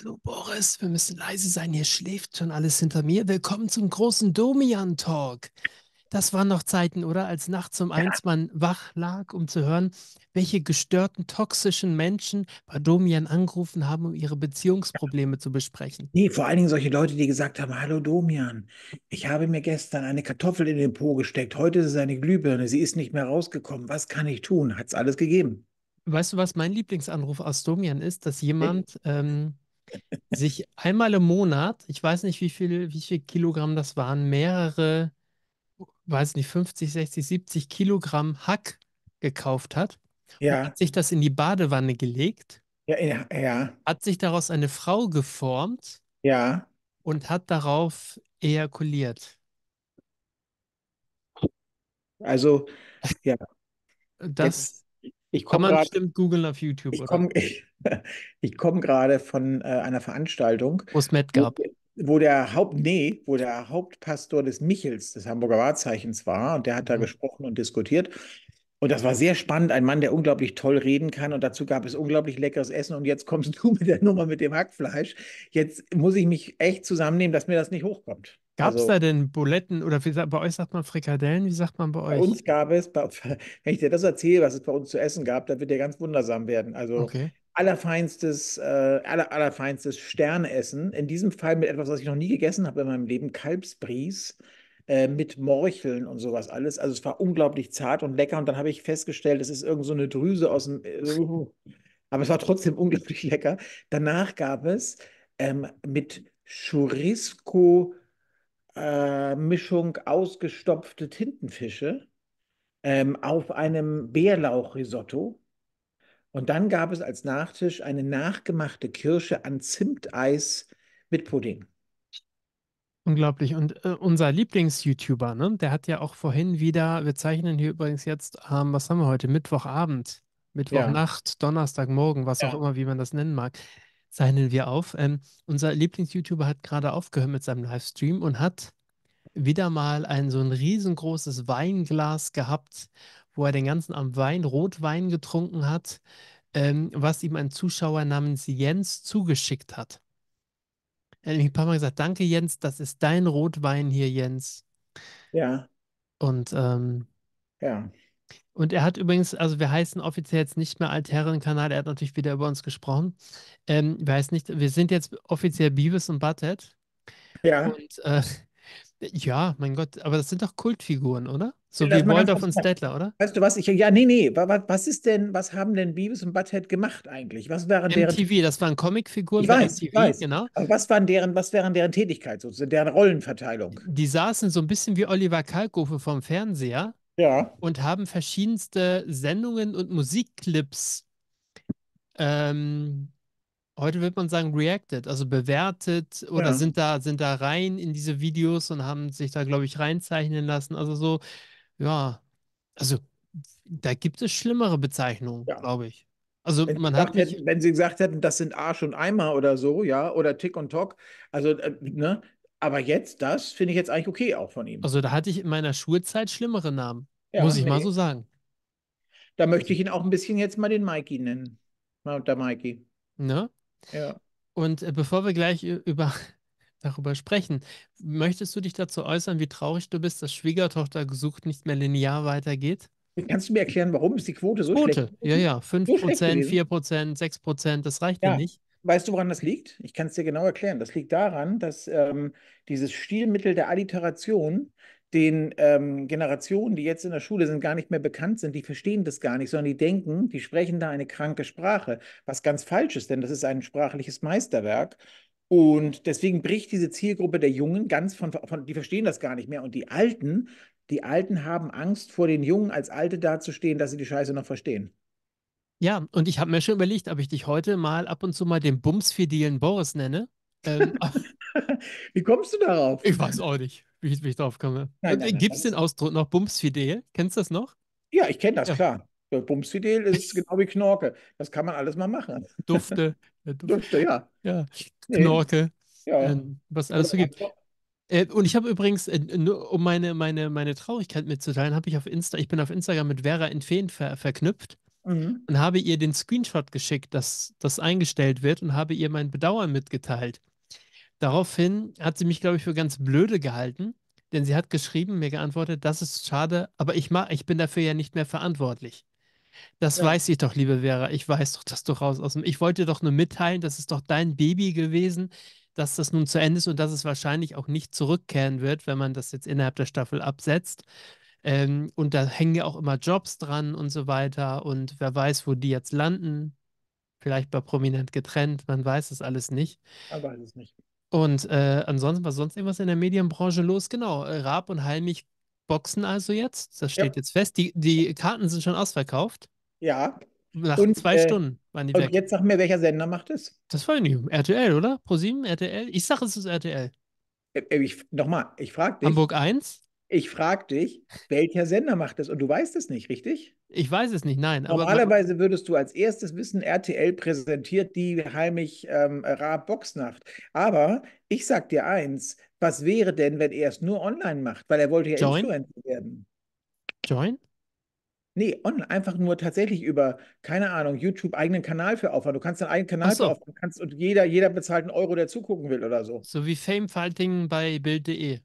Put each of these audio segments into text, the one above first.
Hallo Boris, wir müssen leise sein, hier schläft schon alles hinter mir. Willkommen zum großen Domian-Talk. Das waren noch Zeiten, oder? Als nachts um ja. eins man wach lag, um zu hören, welche gestörten, toxischen Menschen bei Domian angerufen haben, um ihre Beziehungsprobleme ja. zu besprechen. Nee, vor allen Dingen solche Leute, die gesagt haben: Hallo Domian, ich habe mir gestern eine Kartoffel in den Po gesteckt, heute ist es eine Glühbirne, sie ist nicht mehr rausgekommen. Was kann ich tun? Hat es alles gegeben. Weißt du, was mein Lieblingsanruf aus Domian ist? Dass jemand. Ähm, sich einmal im Monat, ich weiß nicht, wie viel, wie viel Kilogramm das waren, mehrere, weiß nicht, 50, 60, 70 Kilogramm Hack gekauft hat. Ja. hat sich das in die Badewanne gelegt. Ja, ja, ja. Hat sich daraus eine Frau geformt. Ja. Und hat darauf ejakuliert. Also, ja. Das ich Kann man bestimmt googeln auf YouTube. Ich komme ich, ich komm gerade von äh, einer Veranstaltung, wo es Matt gab. Wo, der Haupt, nee, wo der Hauptpastor des Michels, des Hamburger Wahrzeichens war, und der hat mhm. da gesprochen und diskutiert. Und das war sehr spannend. Ein Mann, der unglaublich toll reden kann. Und dazu gab es unglaublich leckeres Essen. Und jetzt kommst du mit der Nummer mit dem Hackfleisch. Jetzt muss ich mich echt zusammennehmen, dass mir das nicht hochkommt. Gab es also, da denn Buletten oder wie, bei euch sagt man Frikadellen? Wie sagt man bei euch? Bei uns gab es, bei, wenn ich dir das erzähle, was es bei uns zu essen gab, dann wird dir ganz wundersam werden. Also okay. allerfeinstes, äh, aller, allerfeinstes Sternessen. In diesem Fall mit etwas, was ich noch nie gegessen habe in meinem Leben, Kalbsbries äh, mit Morcheln und sowas alles. Also es war unglaublich zart und lecker. Und dann habe ich festgestellt, es ist irgend so eine Drüse aus dem. Äh, aber es war trotzdem unglaublich lecker. Danach gab es ähm, mit Churisco. Äh, Mischung ausgestopfte Tintenfische ähm, auf einem Bärlauchrisotto. Und dann gab es als Nachtisch eine nachgemachte Kirsche an Zimteis mit Pudding. Unglaublich. Und äh, unser Lieblings-YouTuber, ne, der hat ja auch vorhin wieder, wir zeichnen hier übrigens jetzt, ähm, was haben wir heute? Mittwochabend, Mittwochnacht, ja. Donnerstagmorgen, was ja. auch immer, wie man das nennen mag zeichnen wir auf. Ähm, unser Lieblings-YouTuber hat gerade aufgehört mit seinem Livestream und hat wieder mal ein so ein riesengroßes Weinglas gehabt, wo er den ganzen Abend Wein, Rotwein getrunken hat, ähm, was ihm ein Zuschauer namens Jens zugeschickt hat. Er hat mich ein paar Mal gesagt, danke Jens, das ist dein Rotwein hier, Jens. Ja. Und ähm, ja. Und er hat übrigens, also wir heißen offiziell jetzt nicht mehr Altherren-Kanal, er hat natürlich wieder über uns gesprochen. Ähm, wir heißen nicht, wir sind jetzt offiziell Beavis und Butthead. Ja. Und, äh, ja, mein Gott, aber das sind doch Kultfiguren, oder? So ja, wie Waldorf und Stettler, oder? Weißt du was? Ich, ja, nee, nee. Was, was ist denn, was haben denn Beavis und Butthead gemacht eigentlich? Was waren deren. MTV, das waren Comicfiguren ich weiß, MTV, ich weiß. genau. Aber was waren deren, was wären deren Tätigkeit sozusagen, deren Rollenverteilung? die saßen so ein bisschen wie Oliver Kalkofe vom Fernseher ja. Und haben verschiedenste Sendungen und Musikclips. Ähm, heute wird man sagen, reacted, also bewertet oder ja. sind da, sind da rein in diese Videos und haben sich da, glaube ich, reinzeichnen lassen. Also so, ja, also da gibt es schlimmere Bezeichnungen, ja. glaube ich. Also wenn man hat hätten, wenn sie gesagt hätten, das sind Arsch und Eimer oder so, ja, oder Tick und Tock, also äh, ne, aber jetzt, das finde ich jetzt eigentlich okay auch von ihm. Also da hatte ich in meiner Schulzeit schlimmere Namen, ja, muss ich nee. mal so sagen. Da möchte ich ihn auch ein bisschen jetzt mal den Mikey nennen. Mal unter Mikey. Ne? Ja. Und äh, bevor wir gleich über, darüber sprechen, möchtest du dich dazu äußern, wie traurig du bist, dass Schwiegertochter gesucht nicht mehr linear weitergeht? Kannst du mir erklären, warum ist die Quote so Quote. schlecht? Quote, ja, ja. 5%, so 4%, 6%, das reicht ja, ja nicht. Weißt du, woran das liegt? Ich kann es dir genau erklären. Das liegt daran, dass ähm, dieses Stilmittel der Alliteration den ähm, Generationen, die jetzt in der Schule sind, gar nicht mehr bekannt sind. Die verstehen das gar nicht, sondern die denken, die sprechen da eine kranke Sprache, was ganz falsch ist, denn das ist ein sprachliches Meisterwerk. Und deswegen bricht diese Zielgruppe der Jungen ganz von, von die verstehen das gar nicht mehr. Und die Alten, die Alten haben Angst vor den Jungen als Alte dazustehen, dass sie die Scheiße noch verstehen. Ja, und ich habe mir schon überlegt, ob ich dich heute mal ab und zu mal den bumsfidelen Boris nenne. Ähm, wie kommst du darauf? Ich weiß auch nicht, wie ich, wie ich drauf komme. Äh, gibt es den Ausdruck noch bumsfidel? Kennst du das noch? Ja, ich kenne das, ja. klar. Bumsfidel ist genau wie Knorke. Das kann man alles mal machen. Dufte. Äh, Dufte, Dufte, ja. ja. Knorke. Ja. Ähm, was alles so gibt. Also, äh, und ich habe übrigens, äh, nur um meine, meine, meine Traurigkeit mitzuteilen, habe ich auf Insta, ich bin auf Instagram mit Vera Entfehn ver verknüpft mhm. und habe ihr den Screenshot geschickt, dass das eingestellt wird und habe ihr mein Bedauern mitgeteilt. Daraufhin hat sie mich, glaube ich, für ganz blöde gehalten, denn sie hat geschrieben, mir geantwortet, das ist schade, aber ich, mach, ich bin dafür ja nicht mehr verantwortlich. Das ja. weiß ich doch, liebe Vera. Ich weiß doch, dass du raus aus dem. Ich wollte doch nur mitteilen, das ist doch dein Baby gewesen, dass das nun zu Ende ist und dass es wahrscheinlich auch nicht zurückkehren wird, wenn man das jetzt innerhalb der Staffel absetzt. Ähm, und da hängen ja auch immer Jobs dran und so weiter. Und wer weiß, wo die jetzt landen. Vielleicht bei prominent getrennt, man weiß es alles nicht. Man weiß es nicht. Und äh, ansonsten war sonst irgendwas in der Medienbranche los. Genau, äh, Raab und Heilmich boxen also jetzt. Das steht ja. jetzt fest. Die, die Karten sind schon ausverkauft. Ja. Nach und, zwei äh, Stunden waren die und weg. Jetzt sag mir, welcher Sender macht es? Das war nicht RTL, oder? ProSieben, RTL? Ich sage, es ist RTL. Äh, äh, ich, nochmal, ich frage dich. Hamburg 1? Ich frage dich, welcher Sender macht das? Und du weißt es nicht, richtig? Ich weiß es nicht, nein. Normalerweise aber... würdest du als erstes wissen, RTL präsentiert die heimlich ähm, Raab Boxnacht. Aber ich sag dir eins, was wäre denn, wenn er es nur online macht? Weil er wollte ja Join? Influencer werden. Join? Nee, online, einfach nur tatsächlich über, keine Ahnung, YouTube eigenen Kanal für aufmachen. Du kannst deinen eigenen Kanal so. für kannst und jeder, jeder bezahlt einen Euro, der zugucken will oder so. So wie Famefighting bei Bild.de.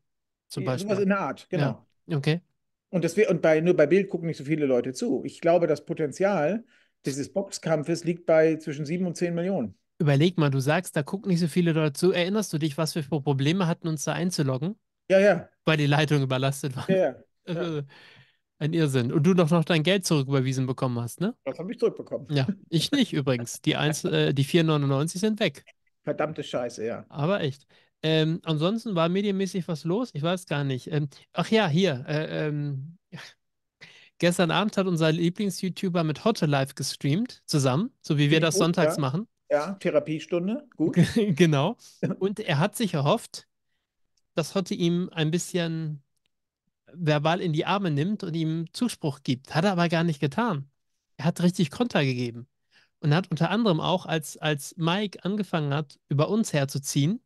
Zum Beispiel. Sowas in der Art, genau. Ja. Okay. Und, das, und bei, nur bei Bild gucken nicht so viele Leute zu. Ich glaube, das Potenzial dieses Boxkampfes liegt bei zwischen 7 und 10 Millionen. Überleg mal, du sagst, da gucken nicht so viele Leute zu. Erinnerst du dich, was wir für Probleme hatten, uns da einzuloggen? Ja, ja. Weil die Leitung überlastet war. Ja, ja. ja. Ein Irrsinn. Und du doch noch dein Geld zurücküberwiesen bekommen hast, ne? Das habe ich zurückbekommen. Ja, ich nicht übrigens. Die, äh, die 4,99 sind weg. Verdammte Scheiße, ja. Aber echt. Ähm, ansonsten war medienmäßig was los, ich weiß gar nicht. Ähm, ach ja, hier. Äh, ähm, gestern Abend hat unser Lieblings-YouTuber mit Hotte live gestreamt, zusammen, so wie wir das gut, oh, sonntags ja. machen. Ja, Therapiestunde, gut. genau. Und er hat sich erhofft, dass Hotte ihm ein bisschen verbal in die Arme nimmt und ihm Zuspruch gibt. Hat er aber gar nicht getan. Er hat richtig Konter gegeben. Und hat unter anderem auch, als, als Mike angefangen hat, über uns herzuziehen,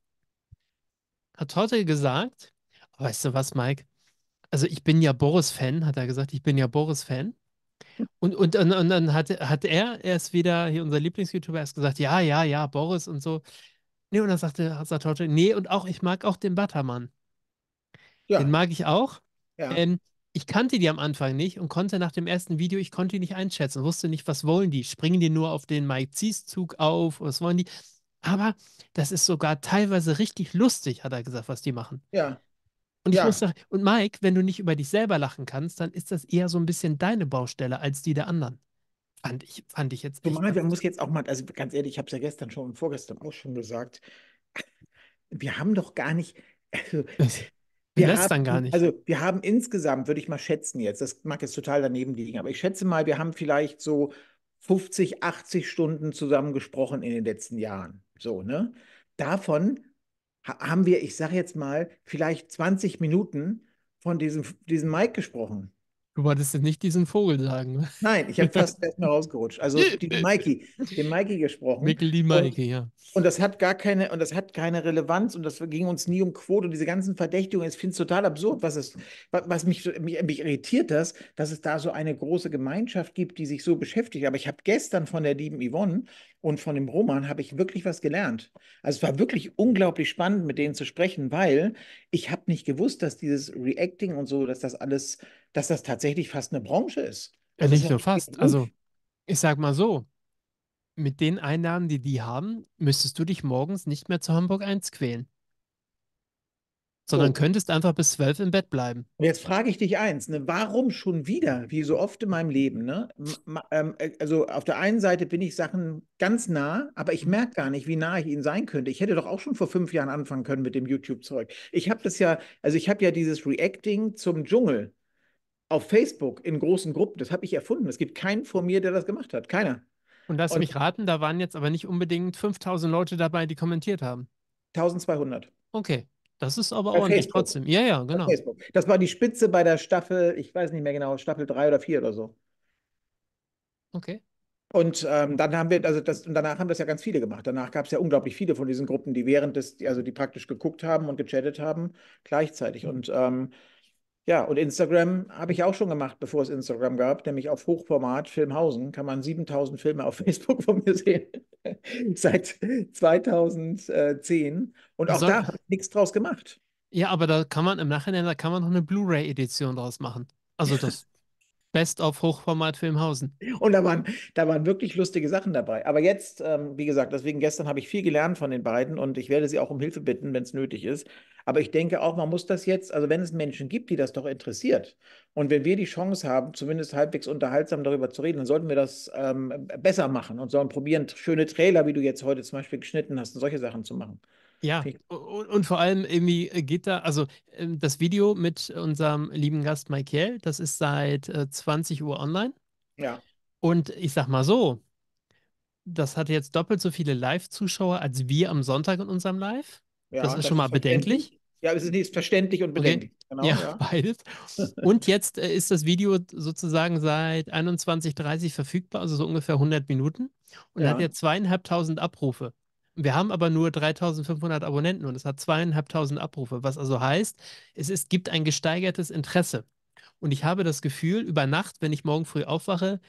hat Torte gesagt, weißt du was, Mike? Also ich bin ja Boris-Fan, hat er gesagt, ich bin ja Boris-Fan. Und, und, und, und, dann hat, hat er erst wieder, hier unser Lieblings-YouTuber, erst gesagt, ja, ja, ja, Boris und so. Nee, und dann sagte, hat Satoshi, nee, und auch, ich mag auch den Buttermann. Ja. Den mag ich auch. Ja. Ähm, ich kannte die am Anfang nicht und konnte nach dem ersten Video, ich konnte die nicht einschätzen, wusste nicht, was wollen die. Springen die nur auf den Mike Zies Zug auf? Was wollen die? aber das ist sogar teilweise richtig lustig, hat er gesagt, was die machen. Ja. Und ich ja. muss sagen, und Mike, wenn du nicht über dich selber lachen kannst, dann ist das eher so ein bisschen deine Baustelle als die der anderen. Fand ich, fand ich jetzt. Zumal wir muss jetzt auch mal, also ganz ehrlich, ich habe es ja gestern schon und vorgestern auch schon gesagt, wir haben doch gar nicht, also, wir haben, dann gar nicht. Also wir haben insgesamt, würde ich mal schätzen jetzt, das mag jetzt total daneben liegen, aber ich schätze mal, wir haben vielleicht so 50, 80 Stunden zusammengesprochen in den letzten Jahren. So, ne? Davon haben wir, ich sage jetzt mal, vielleicht 20 Minuten von diesem, diesem Mike gesprochen. Du wolltest jetzt nicht diesen Vogel sagen. Ne? Nein, ich habe fast erstmal rausgerutscht. Also den Mikey, den Mikey gesprochen. Mikkel die Mikey, und, ja. Und das hat gar keine, und das hat keine Relevanz und das ging uns nie um Quote und diese ganzen Verdächtigungen. Ich finde es total absurd, was es, was mich, mich, mich irritiert das, dass es da so eine große Gemeinschaft gibt, die sich so beschäftigt. Aber ich habe gestern von der lieben Yvonne und von dem Roman habe ich wirklich was gelernt. Also es war wirklich unglaublich spannend, mit denen zu sprechen, weil ich habe nicht gewusst, dass dieses Reacting und so, dass das alles, dass das tatsächlich fast eine Branche ist. Also ja, nicht nur fast. Gut. Also ich sag mal so, mit den Einnahmen, die die haben, müsstest du dich morgens nicht mehr zu Hamburg 1 quälen sondern so. könntest einfach bis zwölf im Bett bleiben. Jetzt frage ich dich eins, ne? warum schon wieder, wie so oft in meinem Leben, ne? Ähm, äh, also auf der einen Seite bin ich Sachen ganz nah, aber ich merke gar nicht, wie nah ich ihnen sein könnte. Ich hätte doch auch schon vor fünf Jahren anfangen können mit dem YouTube-Zeug. Ich habe das ja, also ich habe ja dieses Reacting zum Dschungel auf Facebook in großen Gruppen, das habe ich erfunden. Es gibt keinen vor mir, der das gemacht hat, keiner. Und lass und, mich raten, da waren jetzt aber nicht unbedingt 5000 Leute dabei, die kommentiert haben. 1200. Okay. Das ist aber bei ordentlich Facebook. trotzdem. Ja, ja, genau. Das war die Spitze bei der Staffel, ich weiß nicht mehr genau, Staffel 3 oder 4 oder so. Okay. Und ähm, dann haben wir, also das, und danach haben das ja ganz viele gemacht. Danach gab es ja unglaublich viele von diesen Gruppen, die während des, also die praktisch geguckt haben und gechattet haben, gleichzeitig. Mhm. Und ähm, ja, und Instagram habe ich auch schon gemacht, bevor es Instagram gab, nämlich auf Hochformat Filmhausen kann man 7000 Filme auf Facebook von mir sehen. Seit 2010. Und auch so, da habe ich nichts draus gemacht. Ja, aber da kann man im Nachhinein, da kann man noch eine Blu-ray-Edition draus machen. Also das Best auf Hochformat Filmhausen. Und da waren, da waren wirklich lustige Sachen dabei. Aber jetzt, ähm, wie gesagt, deswegen gestern habe ich viel gelernt von den beiden und ich werde sie auch um Hilfe bitten, wenn es nötig ist. Aber ich denke auch, man muss das jetzt, also wenn es Menschen gibt, die das doch interessiert und wenn wir die Chance haben, zumindest halbwegs unterhaltsam darüber zu reden, dann sollten wir das ähm, besser machen und sollen probieren, schöne Trailer, wie du jetzt heute zum Beispiel geschnitten hast, und solche Sachen zu machen. Ja, und, vor allem irgendwie äh, geht da, also ähm, das Video mit unserem lieben Gast Michael, das ist seit 20 äh, Uhr online. Ja. Und ich sag mal so, das hat jetzt doppelt so viele Live-Zuschauer als wir am Sonntag in unserem Live. Ja, das ist das schon mal bedenklich. Ja, es ist, nicht verständlich und bedenklich. Okay. Genau, ja, ja, beides. Und jetzt äh, ist das Video sozusagen seit 21.30 verfügbar, also so ungefähr 100 Minuten. Und ja. hat ja zweieinhalbtausend Abrufe. Wir haben aber nur 3500 Abonnenten und es hat zweieinhalbtausend Abrufe, was also heißt, es ist, gibt ein gesteigertes Interesse. Und ich habe das Gefühl, über Nacht, wenn ich morgen früh aufwache,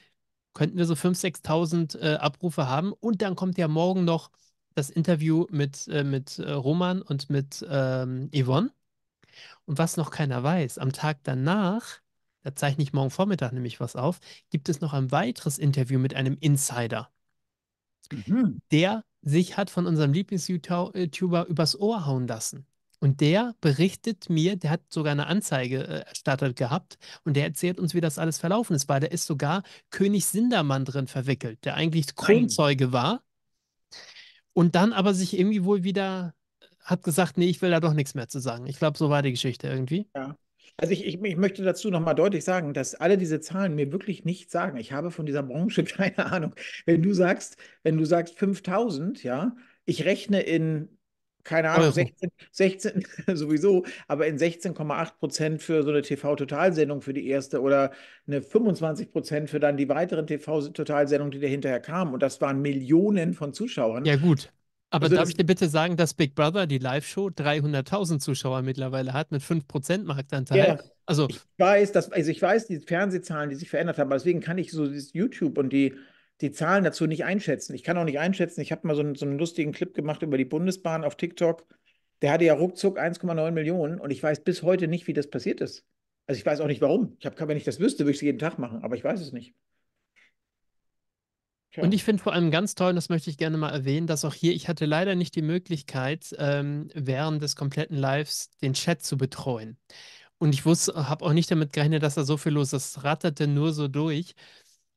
könnten wir so 5.000, 6.000 äh, Abrufe haben. Und dann kommt ja morgen noch das Interview mit, äh, mit äh, Roman und mit ähm, Yvonne. Und was noch keiner weiß, am Tag danach, da zeichne ich morgen Vormittag nämlich was auf, gibt es noch ein weiteres Interview mit einem Insider, mhm. der sich hat von unserem Lieblings-YouTuber übers Ohr hauen lassen. Und der berichtet mir, der hat sogar eine Anzeige äh, erstattet gehabt und der erzählt uns, wie das alles verlaufen ist, weil da ist sogar König Sindermann drin verwickelt, der eigentlich Kronzeuge war. Und dann aber sich irgendwie wohl wieder äh, hat gesagt, nee, ich will da doch nichts mehr zu sagen. Ich glaube, so war die Geschichte irgendwie. Ja. Also ich, ich, ich, möchte dazu nochmal deutlich sagen, dass alle diese Zahlen mir wirklich nichts sagen. Ich habe von dieser Branche keine Ahnung. Wenn du sagst, wenn du sagst 5000, ja, ich rechne in keine Ahnung, 16, 16 sowieso, aber in 16,8 Prozent für so eine TV-Totalsendung für die erste oder eine 25 Prozent für dann die weiteren TV-Totalsendungen, die da hinterher kamen. Und das waren Millionen von Zuschauern. Ja, gut. Aber also darf ich dir bitte sagen, dass Big Brother, die Live-Show, 300.000 Zuschauer mittlerweile hat mit 5% Marktanteil? Ja, also, ich weiß, dass, also ich weiß die Fernsehzahlen, die sich verändert haben, deswegen kann ich so dieses YouTube und die die Zahlen dazu nicht einschätzen. Ich kann auch nicht einschätzen. Ich habe mal so einen, so einen lustigen Clip gemacht über die Bundesbahn auf TikTok. Der hatte ja ruckzuck 1,9 Millionen und ich weiß bis heute nicht, wie das passiert ist. Also ich weiß auch nicht warum. Ich habe, wenn ich das wüsste, würde ich es jeden Tag machen, aber ich weiß es nicht. Tja. Und ich finde vor allem ganz toll, und das möchte ich gerne mal erwähnen, dass auch hier, ich hatte leider nicht die Möglichkeit, ähm, während des kompletten Lives den Chat zu betreuen. Und ich wusste, habe auch nicht damit gerechnet, dass da so viel los ist. Das ratterte nur so durch.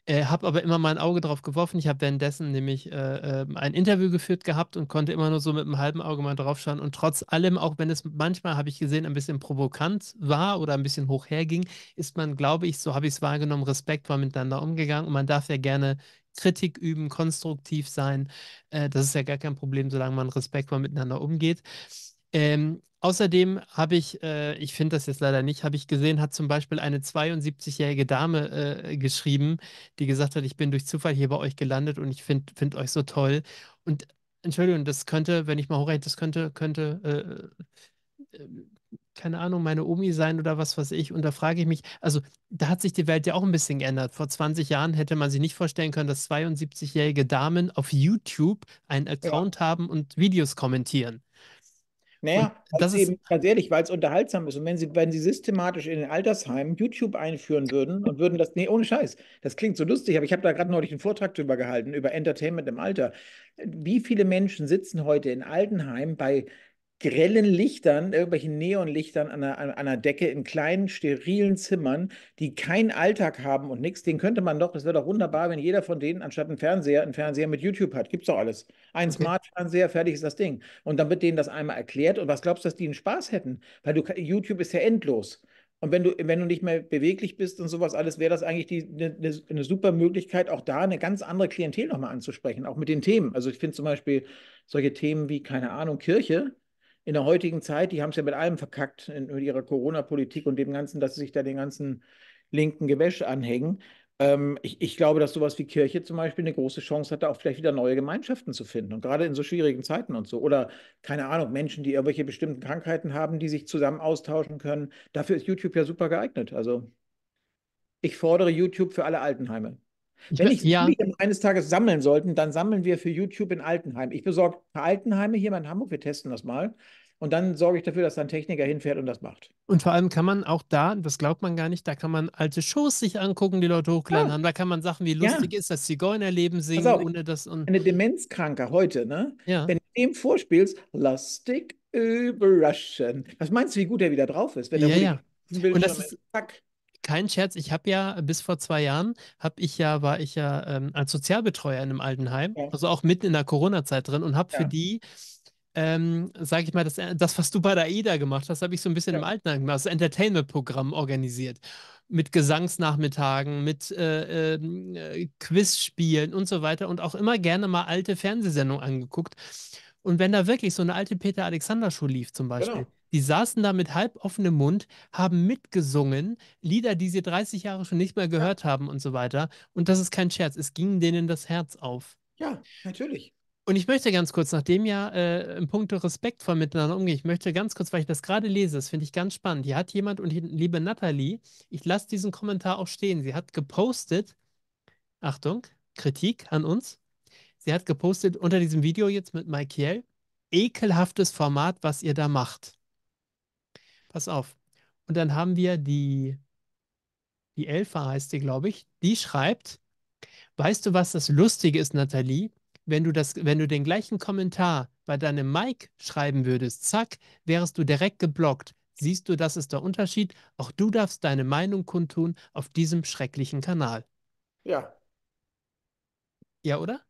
Äh, habe aber immer mein Auge drauf geworfen. Ich habe währenddessen nämlich äh, ähm, ein Interview geführt gehabt und konnte immer nur so mit einem halben Auge mal drauf schauen. Und trotz allem, auch wenn es manchmal, habe ich gesehen, ein bisschen provokant war oder ein bisschen hochherging, ist man, glaube ich, so habe ich es wahrgenommen, respektvoll miteinander umgegangen. Und man darf ja gerne Kritik üben, konstruktiv sein. Äh, das ist ja gar kein Problem, solange man respektvoll miteinander umgeht. Ähm, außerdem habe ich, äh, ich finde das jetzt leider nicht, habe ich gesehen, hat zum Beispiel eine 72-jährige Dame äh, geschrieben, die gesagt hat, ich bin durch Zufall hier bei euch gelandet und ich finde find euch so toll. Und Entschuldigung, das könnte, wenn ich mal hochrechne, das könnte, könnte, äh, äh, keine Ahnung, meine Omi sein oder was weiß ich. Und da frage ich mich, also da hat sich die Welt ja auch ein bisschen geändert. Vor 20 Jahren hätte man sich nicht vorstellen können, dass 72-jährige Damen auf YouTube einen Account ja. haben und Videos kommentieren. Naja, also das ist eben ganz ehrlich, weil es unterhaltsam ist. Und wenn sie, wenn sie systematisch in den Altersheimen YouTube einführen würden und würden das, nee, ohne Scheiß, das klingt so lustig, aber ich habe da gerade neulich einen Vortrag drüber gehalten, über Entertainment im Alter. Wie viele Menschen sitzen heute in Altenheim bei grellen Lichtern, irgendwelchen Neonlichtern an einer, an einer Decke in kleinen, sterilen Zimmern, die keinen Alltag haben und nichts, den könnte man doch, das wäre doch wunderbar, wenn jeder von denen anstatt einen Fernseher, einen Fernseher mit YouTube hat. Gibt's doch alles. Ein okay. Smart-Fernseher, fertig ist das Ding. Und dann wird denen das einmal erklärt und was glaubst du, dass die einen Spaß hätten? Weil du, YouTube ist ja endlos. Und wenn du, wenn du nicht mehr beweglich bist und sowas alles, wäre das eigentlich eine ne, ne super Möglichkeit, auch da eine ganz andere Klientel nochmal anzusprechen, auch mit den Themen. Also ich finde zum Beispiel solche Themen wie, keine Ahnung, Kirche, in der heutigen Zeit, die haben es ja mit allem verkackt, in, mit ihrer Corona-Politik und dem Ganzen, dass sie sich da den ganzen linken Gewäsch anhängen. Ähm, ich, ich, glaube, dass sowas wie Kirche zum Beispiel eine große Chance hat, da auch vielleicht wieder neue Gemeinschaften zu finden. Und gerade in so schwierigen Zeiten und so. Oder, keine Ahnung, Menschen, die irgendwelche bestimmten Krankheiten haben, die sich zusammen austauschen können. Dafür ist YouTube ja super geeignet. Also ich fordere YouTube für alle Altenheime. Wenn ich ja. eines Tages sammeln sollten, dann sammeln wir für YouTube in Altenheim. Ich besorge Altenheime hier in Hamburg, wir testen das mal. Und dann sorge ich dafür, dass da ein Techniker hinfährt und das macht. Und vor allem kann man auch da, das glaubt man gar nicht, da kann man alte Shows sich angucken, die Leute hochgeladen ja. Ah. haben. Da kann man Sachen wie lustig ja. ist, das Zigeunerleben singen, auf, ohne das. Und eine Demenzkranke heute, ne? Ja. Wenn du dem vorspielst, lustig überraschen. Was meinst du, wie gut er wieder drauf ist? Wenn er ja, ja. Will, und das ist, zack kein Scherz, ich habe ja bis vor zwei Jahren, habe ich ja, war ich ja ähm, als Sozialbetreuer in einem Altenheim, ja. also auch mitten in der Corona-Zeit drin und habe ja. für die ähm, sage ich mal, das, äh, das, was du bei der AIDA gemacht hast, habe ich so ein bisschen ja. im Altenheim gemacht, das Entertainment-Programm organisiert. Mit Gesangsnachmittagen, mit äh, ähm, äh, Quizspielen und so weiter und auch immer gerne mal alte Fernsehsendungen angeguckt. Und wenn da wirklich so eine alte Peter Alexander-Show lief zum Beispiel, genau. die saßen da mit halb offenem Mund, haben mitgesungen, Lieder, die sie 30 Jahre schon nicht mehr gehört ja. haben und so weiter. Und das ist kein Scherz, es ging denen das Herz auf. Ja, natürlich. Und ich möchte ganz kurz, nachdem ja äh, im Punkt respektvoll miteinander umgehen, ich möchte ganz kurz, weil ich das gerade lese, das finde ich ganz spannend. Hier hat jemand, und hier, liebe Nathalie, ich lasse diesen Kommentar auch stehen. Sie hat gepostet, Achtung, Kritik an uns. Sie hat gepostet unter diesem Video jetzt mit Mike ekelhaftes Format, was ihr da macht. Pass auf. Und dann haben wir die, die Elfa heißt die, glaube ich, die schreibt, weißt du, was das Lustige ist, Nathalie? Wenn du, das, wenn du den gleichen Kommentar bei deinem Mike schreiben würdest, zack, wärst du direkt geblockt. Siehst du, das ist der Unterschied. Auch du darfst deine Meinung kundtun auf diesem schrecklichen Kanal. Ja. Ja, oder?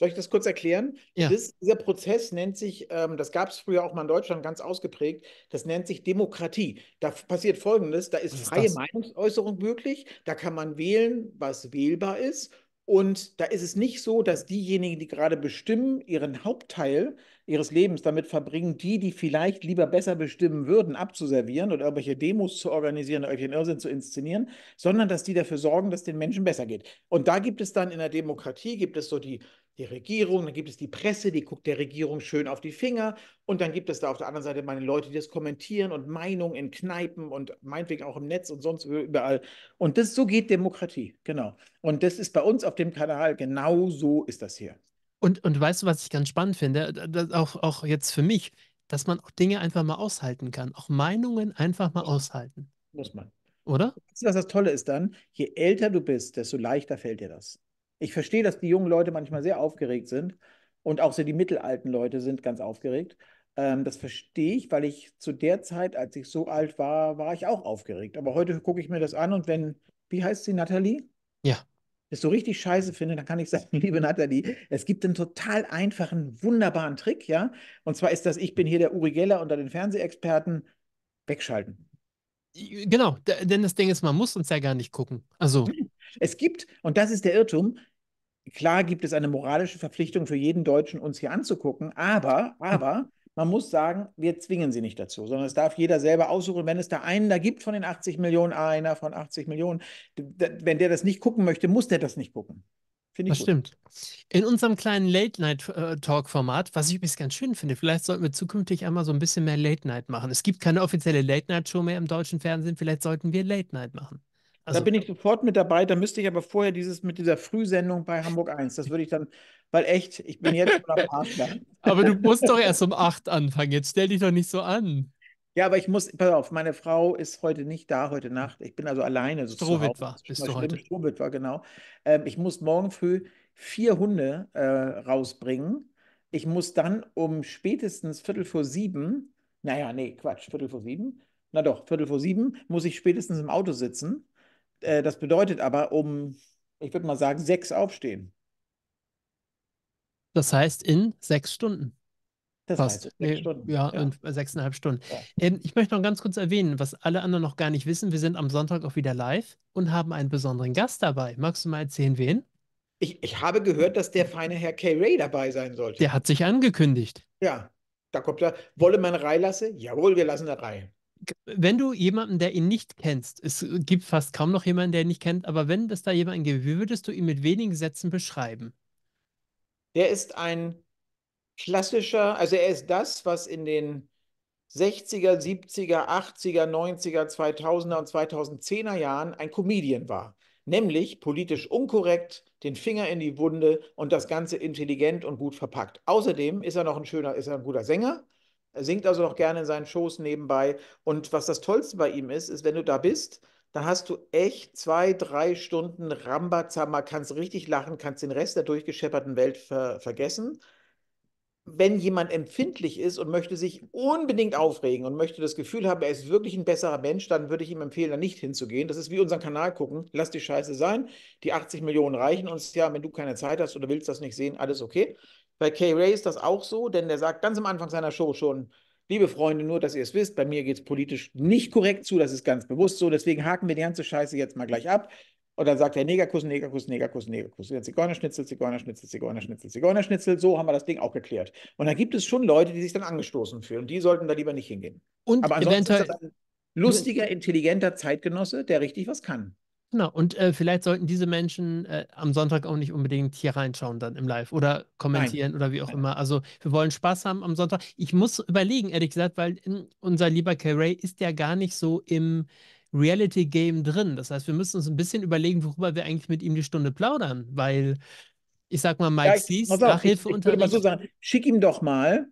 Soll ich das kurz erklären? Ja. Das, dieser Prozess nennt sich, ähm, das gab es früher auch mal in Deutschland ganz ausgeprägt, das nennt sich Demokratie. Da passiert Folgendes, da ist, ist freie das? Meinungsäußerung möglich, da kann man wählen, was wählbar ist. Und da ist es nicht so, dass diejenigen, die gerade bestimmen, ihren Hauptteil ihres Lebens damit verbringen, die, die vielleicht lieber besser bestimmen würden, abzuservieren oder irgendwelche Demos zu organisieren oder irgendwelchen Irrsinn zu inszenieren, sondern dass die dafür sorgen, dass den Menschen besser geht. Und da gibt es dann in der Demokratie, gibt es so die, die Regierung, dann gibt es die Presse, die guckt der Regierung schön auf die Finger und dann gibt es da auf der anderen Seite meine Leute, die das kommentieren und Meinungen in Kneipen und meinetwegen auch im Netz und sonst überall. Und das, so geht Demokratie, genau. Und das ist bei uns auf dem Kanal, genau so ist das hier. Und, und weißt du, was ich ganz spannend finde? Das auch, auch jetzt für mich, dass man auch Dinge einfach mal aushalten kann. Auch Meinungen einfach mal aushalten. Muss man. Oder? Weißt du, was das Tolle ist dann, je älter du bist, desto leichter fällt dir das. Ich verstehe, dass die jungen Leute manchmal sehr aufgeregt sind und auch so die mittelalten Leute sind ganz aufgeregt. Ähm, das verstehe ich, weil ich zu der Zeit, als ich so alt war, war ich auch aufgeregt. Aber heute gucke ich mir das an und wenn, wie heißt sie, Nathalie? Ja es so richtig scheiße finde, dann kann ich sagen, liebe Nathalie, es gibt einen total einfachen, wunderbaren Trick, ja. Und zwar ist das, ich bin hier der Uri Geller unter den Fernsehexperten, wegschalten. Genau, denn das Ding ist, man muss uns ja gar nicht gucken. Also. Es gibt, und das ist der Irrtum, klar gibt es eine moralische Verpflichtung für jeden Deutschen, uns hier anzugucken, aber, aber man muss sagen, wir zwingen sie nicht dazu, sondern es darf jeder selber aussuchen. Wenn es da einen da gibt von den 80 Millionen, einer von 80 Millionen, wenn der das nicht gucken möchte, muss der das nicht gucken. Finde ich das gut. stimmt. In unserem kleinen Late-Night-Talk-Format, äh, was ich übrigens ganz schön finde, vielleicht sollten wir zukünftig einmal so ein bisschen mehr Late-Night machen. Es gibt keine offizielle Late-Night-Show mehr im deutschen Fernsehen, vielleicht sollten wir Late-Night machen. Also, da bin ich sofort mit dabei. Da müsste ich aber vorher dieses mit dieser Frühsendung bei Hamburg 1. Das würde ich dann, weil echt, ich bin jetzt schon am Arsch. aber du musst doch erst um 8 anfangen. Jetzt stell dich doch nicht so an. Ja, aber ich muss, pass auf, meine Frau ist heute nicht da, heute Nacht. Ich bin also alleine. So Strohwitwer bist du heute. Strohwitwer, genau. Ähm, ich muss morgen früh vier Hunde äh, rausbringen. Ich muss dann um spätestens Viertel vor sieben, naja, nee, Quatsch, Viertel vor sieben, na doch, Viertel vor sieben, muss ich spätestens im Auto sitzen äh, das bedeutet aber um, ich würde mal sagen, sechs aufstehen. Das heißt in sechs Stunden. Das Fast. heißt sechs Stunden. Ja, ja. sechseinhalb Stunden. Ja. Ähm, ich möchte noch ganz kurz erwähnen, was alle anderen noch gar nicht wissen. Wir sind am Sonntag auch wieder live und haben einen besonderen Gast dabei. Magst du mal erzählen, wen? Ich, ich habe gehört, dass der feine Herr K. Ray dabei sein sollte. Der hat sich angekündigt. Ja, da kommt er. Wolle man reilasse? Jawohl, wir lassen da rein wenn du jemanden, der ihn nicht kennst, es äh, gibt fast kaum noch jemanden, der ihn nicht kennt, aber wenn das da jemanden gibt, wie würdest du ihn mit wenigen Sätzen beschreiben? Der ist ein klassischer, also er ist das, was in den 60er, 70er, 80er, 90er, 2000er und 2010er Jahren ein Comedian war. Nämlich politisch unkorrekt, den Finger in die Wunde und das Ganze intelligent und gut verpackt. Außerdem ist er noch ein schöner, ist er ein guter Sänger er singt also noch gerne in seinen Shows nebenbei. Und was das Tollste bei ihm ist, ist, wenn du da bist, dann hast du echt zwei, drei Stunden Rambazamba, kannst richtig lachen, kannst den Rest der durchgeschepperten Welt ver vergessen. Wenn jemand empfindlich ist und möchte sich unbedingt aufregen und möchte das Gefühl haben, er ist wirklich ein besserer Mensch, dann würde ich ihm empfehlen, da nicht hinzugehen. Das ist wie unseren Kanal gucken. Lass die Scheiße sein. Die 80 Millionen reichen uns ja. Wenn du keine Zeit hast oder willst das nicht sehen, alles okay. Bei Kay Ray ist das auch so, denn der sagt ganz am Anfang seiner Show schon, liebe Freunde, nur, dass ihr es wisst, bei mir geht es politisch nicht korrekt zu, das ist ganz bewusst so, deswegen haken wir die ganze Scheiße jetzt mal gleich ab. Und dann sagt er Negerkuss, Negerkuss, Negerkuss, Negerkuss. Zigeunerschnitzel, Zigeunerschnitzel, Zigeunerschnitzel, Zigeunerschnitzel. So haben wir das Ding auch geklärt. Und da gibt es schon Leute, die sich dann angestoßen fühlen. die sollten da lieber nicht hingehen. Und Aber ansonsten eventuell, ist das ein lustiger, intelligenter Zeitgenosse, der richtig was kann. Genau, und äh, vielleicht sollten diese Menschen äh, am Sonntag auch nicht unbedingt hier reinschauen, dann im Live oder kommentieren Nein. oder wie auch Nein. immer. Also, wir wollen Spaß haben am Sonntag. Ich muss überlegen, ehrlich gesagt, weil in, hm, unser lieber Carey ist ja gar nicht so im Reality-Game drin. Das heißt, wir müssen uns ein bisschen überlegen, worüber wir eigentlich mit ihm die Stunde plaudern, weil ich sag mal, Mike ja, Sees, Nachhilfe ich, ich würde mal so sagen, schick ihm doch mal,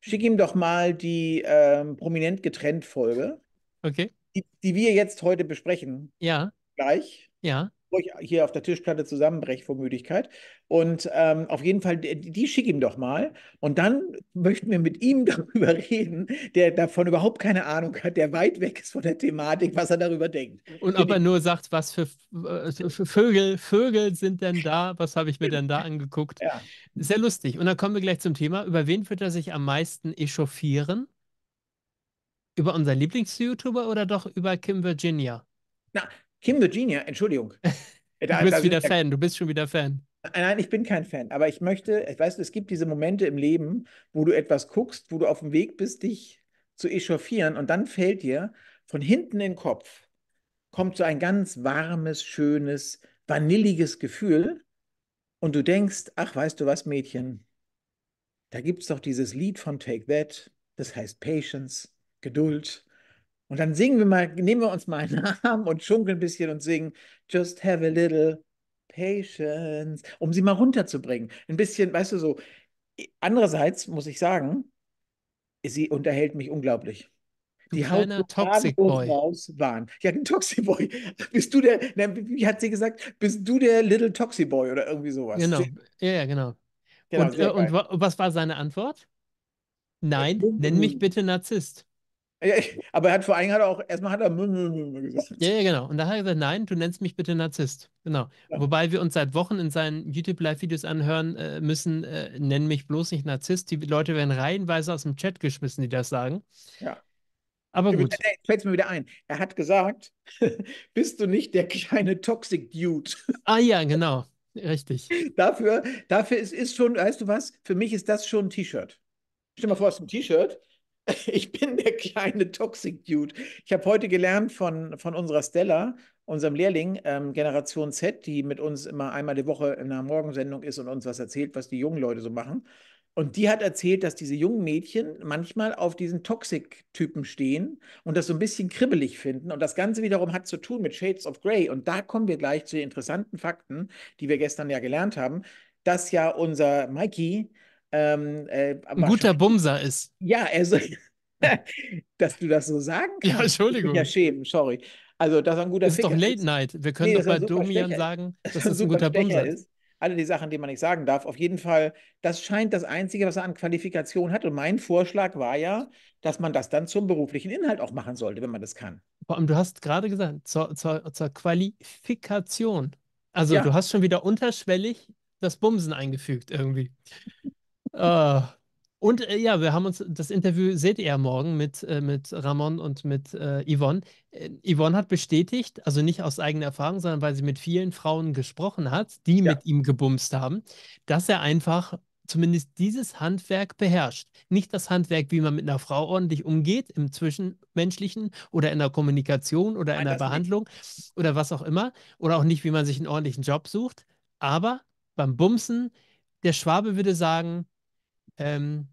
schick ihm doch mal die ähm, prominent getrennt Folge. Okay. Die, die wir jetzt heute besprechen. Ja gleich. Ja. Wo ich hier auf der Tischplatte zusammenbreche vor Müdigkeit. Und ähm, auf jeden Fall, die, die schick ihm doch mal. Und dann möchten wir mit ihm darüber reden, der davon überhaupt keine Ahnung hat, der weit weg ist von der Thematik, was er darüber denkt. Und ob er nur sagt, was für, äh, für Vögel, Vögel sind denn da? Was habe ich mir denn da angeguckt? Ja. Sehr lustig. Und dann kommen wir gleich zum Thema. Über wen wird er sich am meisten echauffieren? Über unseren Lieblings-YouTuber oder doch über Kim Virginia? Na, Kim Virginia, Entschuldigung. Da, du bist wieder sind, Fan, du bist schon wieder Fan. Nein, ich bin kein Fan, aber ich möchte, ich weiß, es gibt diese Momente im Leben, wo du etwas guckst, wo du auf dem Weg bist, dich zu echauffieren und dann fällt dir von hinten in den Kopf, kommt so ein ganz warmes, schönes, vanilliges Gefühl und du denkst, ach, weißt du was, Mädchen, da gibt es doch dieses Lied von Take That, das heißt Patience, Geduld. Und dann singen wir mal, nehmen wir uns mal einen Arm und schunkeln ein bisschen und singen Just have a little patience, um sie mal runterzubringen. Ein bisschen, weißt du, so. Andererseits muss ich sagen, sie unterhält mich unglaublich. die haut so Toxic Boy. raus waren. Ja, ein Toxic Boy. Bist du der, na, wie hat sie gesagt, bist du der Little Toxic Boy oder irgendwie sowas? Genau, ja, genau. genau und, äh, und was war seine Antwort? Äh, Nein, nenn mich bitte Narzisst. Ja, aber er hat vor allem hat auch, erstmal hat er gesagt. Ja, ja, genau. Und da hat er gesagt, nein, du nennst mich bitte Narzisst. Genau. Ja. Wobei wir uns seit Wochen in seinen YouTube-Live-Videos anhören äh, müssen, äh, nenn mich bloß nicht Narzisst. Die Leute werden reihenweise aus dem Chat geschmissen, die das sagen. Ja. Aber gut. Jetzt fällt es mir wieder ein. Er hat gesagt, bist du nicht der kleine Toxic Dude? ah ja, genau. Richtig. Dafür, dafür ist, ist schon, weißt du was, für mich ist das schon ein T-Shirt. Stell dir mal vor, es ist ein T-Shirt ich bin der kleine Toxic Dude. Ich habe heute gelernt von, von unserer Stella, unserem Lehrling, ähm, Generation Z, die mit uns immer einmal die Woche in einer Morgensendung ist und uns was erzählt, was die jungen Leute so machen. Und die hat erzählt, dass diese jungen Mädchen manchmal auf diesen Toxic-Typen stehen und das so ein bisschen kribbelig finden. Und das Ganze wiederum hat zu tun mit Shades of Grey. Und da kommen wir gleich zu den interessanten Fakten, die wir gestern ja gelernt haben, dass ja unser Mikey ähm, äh, ein guter Bumser ist. Ja, also, dass du das so sagen kannst. Ja, Entschuldigung. Ich bin ja schämen, sorry. Also, das ist ein guter Das ist Ficker doch Late Night. Wir können nee, doch bei Domian sagen, dass das, ein guter Bumser ist. Alle die Sachen, die man nicht sagen darf. Auf jeden Fall, das scheint das Einzige, was er an Qualifikation hat. Und mein Vorschlag war ja, dass man das dann zum beruflichen Inhalt auch machen sollte, wenn man das kann. Vor du hast gerade gesagt, zur, zur, zur Qualifikation. Also, ja. du hast schon wieder unterschwellig das Bumsen eingefügt irgendwie. Uh, und äh, ja, wir haben uns das Interview seht ihr ja morgen mit, äh, mit Ramon und mit äh, Yvonne. Äh, Yvonne hat bestätigt, also nicht aus eigener Erfahrung, sondern weil sie mit vielen Frauen gesprochen hat, die ja. mit ihm gebumst haben, dass er einfach zumindest dieses Handwerk beherrscht. Nicht das Handwerk, wie man mit einer Frau ordentlich umgeht, im Zwischenmenschlichen oder in der Kommunikation oder Nein, in der Behandlung nicht. oder was auch immer. Oder auch nicht, wie man sich einen ordentlichen Job sucht. Aber beim Bumsen, der Schwabe würde sagen, ähm,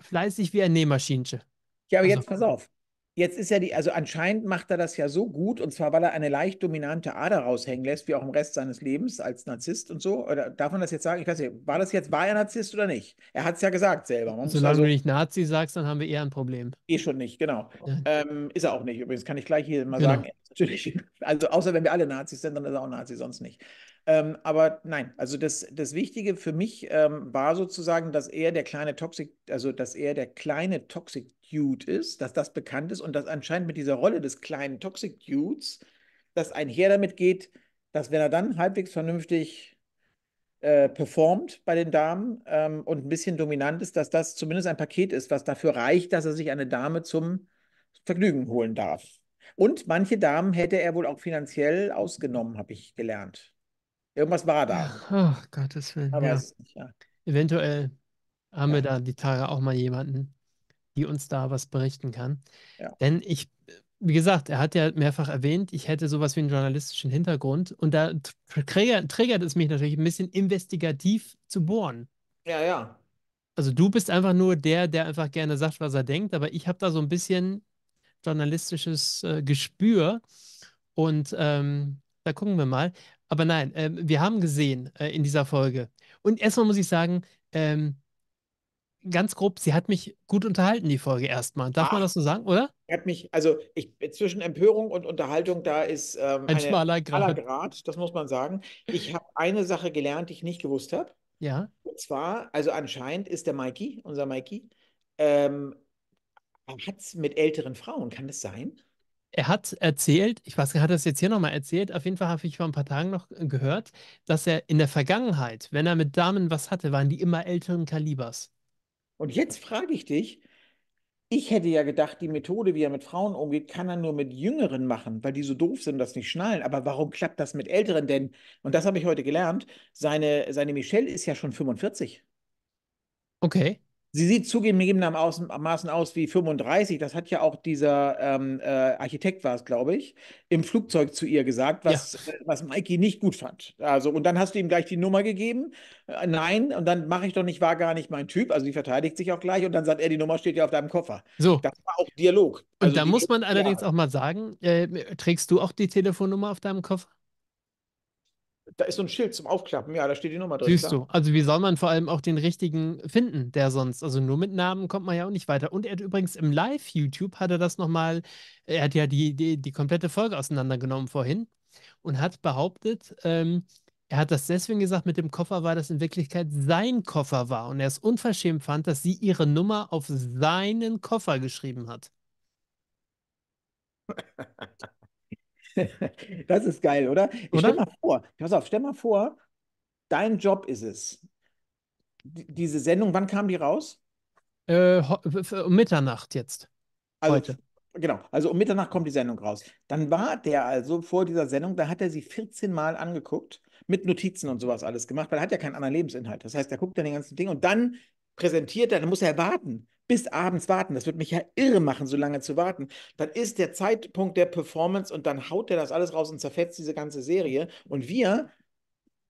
fleißig wie ein Nähmaschinchen. Ja, aber also. jetzt pass auf. Jetzt ist ja die, also anscheinend macht er das ja so gut, und zwar, weil er eine leicht dominante Ader raushängen lässt, wie auch im Rest seines Lebens als Narzisst und so. Oder darf man das jetzt sagen? Ich weiß nicht, war das jetzt, war er Narzisst oder nicht? Er hat es ja gesagt selber. Man Solange also, du nicht Nazi sagst, dann haben wir eher ein Problem. Eh schon nicht, genau. Ja. Ähm, ist er auch nicht. Übrigens kann ich gleich hier mal genau. sagen, natürlich. Also außer wenn wir alle Nazis sind, dann ist er auch Nazi, sonst nicht. Ähm, aber nein, also das, das Wichtige für mich ähm, war sozusagen, dass er der kleine Toxic, also dass er der kleine Toxic Dude ist, dass das bekannt ist und dass anscheinend mit dieser Rolle des kleinen Toxic Dudes das einher damit geht, dass wenn er dann halbwegs vernünftig äh, performt bei den Damen ähm, und ein bisschen dominant ist, dass das zumindest ein Paket ist, was dafür reicht, dass er sich eine Dame zum Vergnügen holen darf. Und manche Damen hätte er wohl auch finanziell ausgenommen, habe ich gelernt. Irgendwas war da. Ach, oh, Gottes Willen. Aber ja. Nicht, ja. Eventuell haben ja. wir da die Tage auch mal jemanden, die uns da was berichten kann. Denn ich, wie gesagt, er hat ja mehrfach erwähnt, ich hätte sowas wie einen journalistischen Hintergrund und da triggert, triggert es mich natürlich ein bisschen investigativ zu bohren. Ja, ja. Also du bist einfach nur der, der einfach gerne sagt, was er denkt, aber ich habe da so ein bisschen journalistisches äh, Gespür und ähm, da gucken wir mal. Aber nein, ähm, wir haben gesehen äh, in dieser Folge. Und erstmal muss ich sagen, ähm, ganz grob, sie hat mich gut unterhalten, die Folge erstmal. Darf ah, man das so sagen, oder? Hat mich, also ich, zwischen Empörung und Unterhaltung, da ist ähm, ein schmaler Grad. Grad. das muss man sagen. Ich habe eine Sache gelernt, die ich nicht gewusst habe. Ja. Und zwar, also anscheinend ist der Mikey, unser Mikey, ähm, hat es mit älteren Frauen, kann das sein? er hat erzählt, ich weiß nicht, hat das jetzt hier nochmal erzählt, auf jeden Fall habe ich vor ein paar Tagen noch gehört, dass er in der Vergangenheit, wenn er mit Damen was hatte, waren die immer älteren Kalibers. Und jetzt frage ich dich, ich hätte ja gedacht, die Methode, wie er mit Frauen umgeht, kann er nur mit Jüngeren machen, weil die so doof sind, das nicht schnallen. Aber warum klappt das mit Älteren denn? Und das habe ich heute gelernt, seine, seine Michelle ist ja schon 45. Okay. Sie sieht zugegebenermaßen aus wie 35. Das hat ja auch dieser ähm, äh, Architekt, war es, glaube ich, im Flugzeug zu ihr gesagt, was, ja. Äh, was Mikey nicht gut fand. Also, und dann hast du ihm gleich die Nummer gegeben. Äh, nein, und dann mache ich doch nicht, war gar nicht mein Typ. Also, die verteidigt sich auch gleich. Und dann sagt er, die Nummer steht ja auf deinem Koffer. So. Das war auch Dialog. Also und da muss man allerdings ja. auch mal sagen, äh, trägst du auch die Telefonnummer auf deinem Koffer? Da ist so ein Schild zum Aufklappen, ja, da steht die Nummer drin. Siehst klar. du, also wie soll man vor allem auch den richtigen finden, der sonst, also nur mit Namen kommt man ja auch nicht weiter. Und er hat übrigens im Live-YouTube, hat er das nochmal, er hat ja die, die, die komplette Folge auseinandergenommen vorhin und hat behauptet, ähm, er hat das deswegen gesagt, mit dem Koffer weil das in Wirklichkeit sein Koffer war und er es unverschämt fand, dass sie ihre Nummer auf seinen Koffer geschrieben hat. das ist geil, oder? Ich oder? Stell mal vor, pass auf, stell mal vor, dein Job ist es. D diese Sendung, wann kam die raus? Äh, Mitternacht jetzt. Also, heute. Genau, also um Mitternacht kommt die Sendung raus. Dann war der also vor dieser Sendung, da hat er sie 14 Mal angeguckt, mit Notizen und sowas alles gemacht, weil er hat ja keinen anderen Lebensinhalt. Das heißt, er guckt dann den ganzen Ding und dann präsentiert er, dann muss er warten, bis abends warten. Das wird mich ja irre machen, so lange zu warten. Dann ist der Zeitpunkt der Performance und dann haut der das alles raus und zerfetzt diese ganze Serie. Und wir,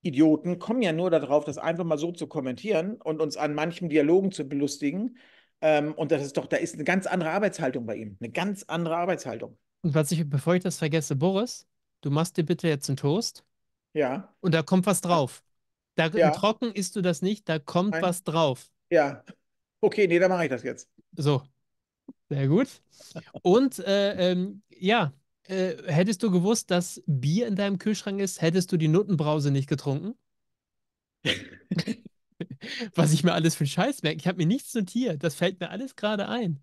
Idioten, kommen ja nur darauf, das einfach mal so zu kommentieren und uns an manchen Dialogen zu belustigen. Ähm, und das ist doch, da ist eine ganz andere Arbeitshaltung bei ihm. Eine ganz andere Arbeitshaltung. Und was ich, bevor ich das vergesse, Boris, du machst dir bitte jetzt einen Toast. Ja. Und da kommt was drauf. Da, ja. Trocken isst du das nicht, da kommt Nein. was drauf. Ja. Okay, nee, dann mache ich das jetzt. So. Sehr gut. Und äh, ähm, ja, äh, hättest du gewusst, dass Bier in deinem Kühlschrank ist, hättest du die Nuttenbrause nicht getrunken? Was ich mir alles für Scheiß merke. Ich habe mir nichts notiert. Das fällt mir alles gerade ein.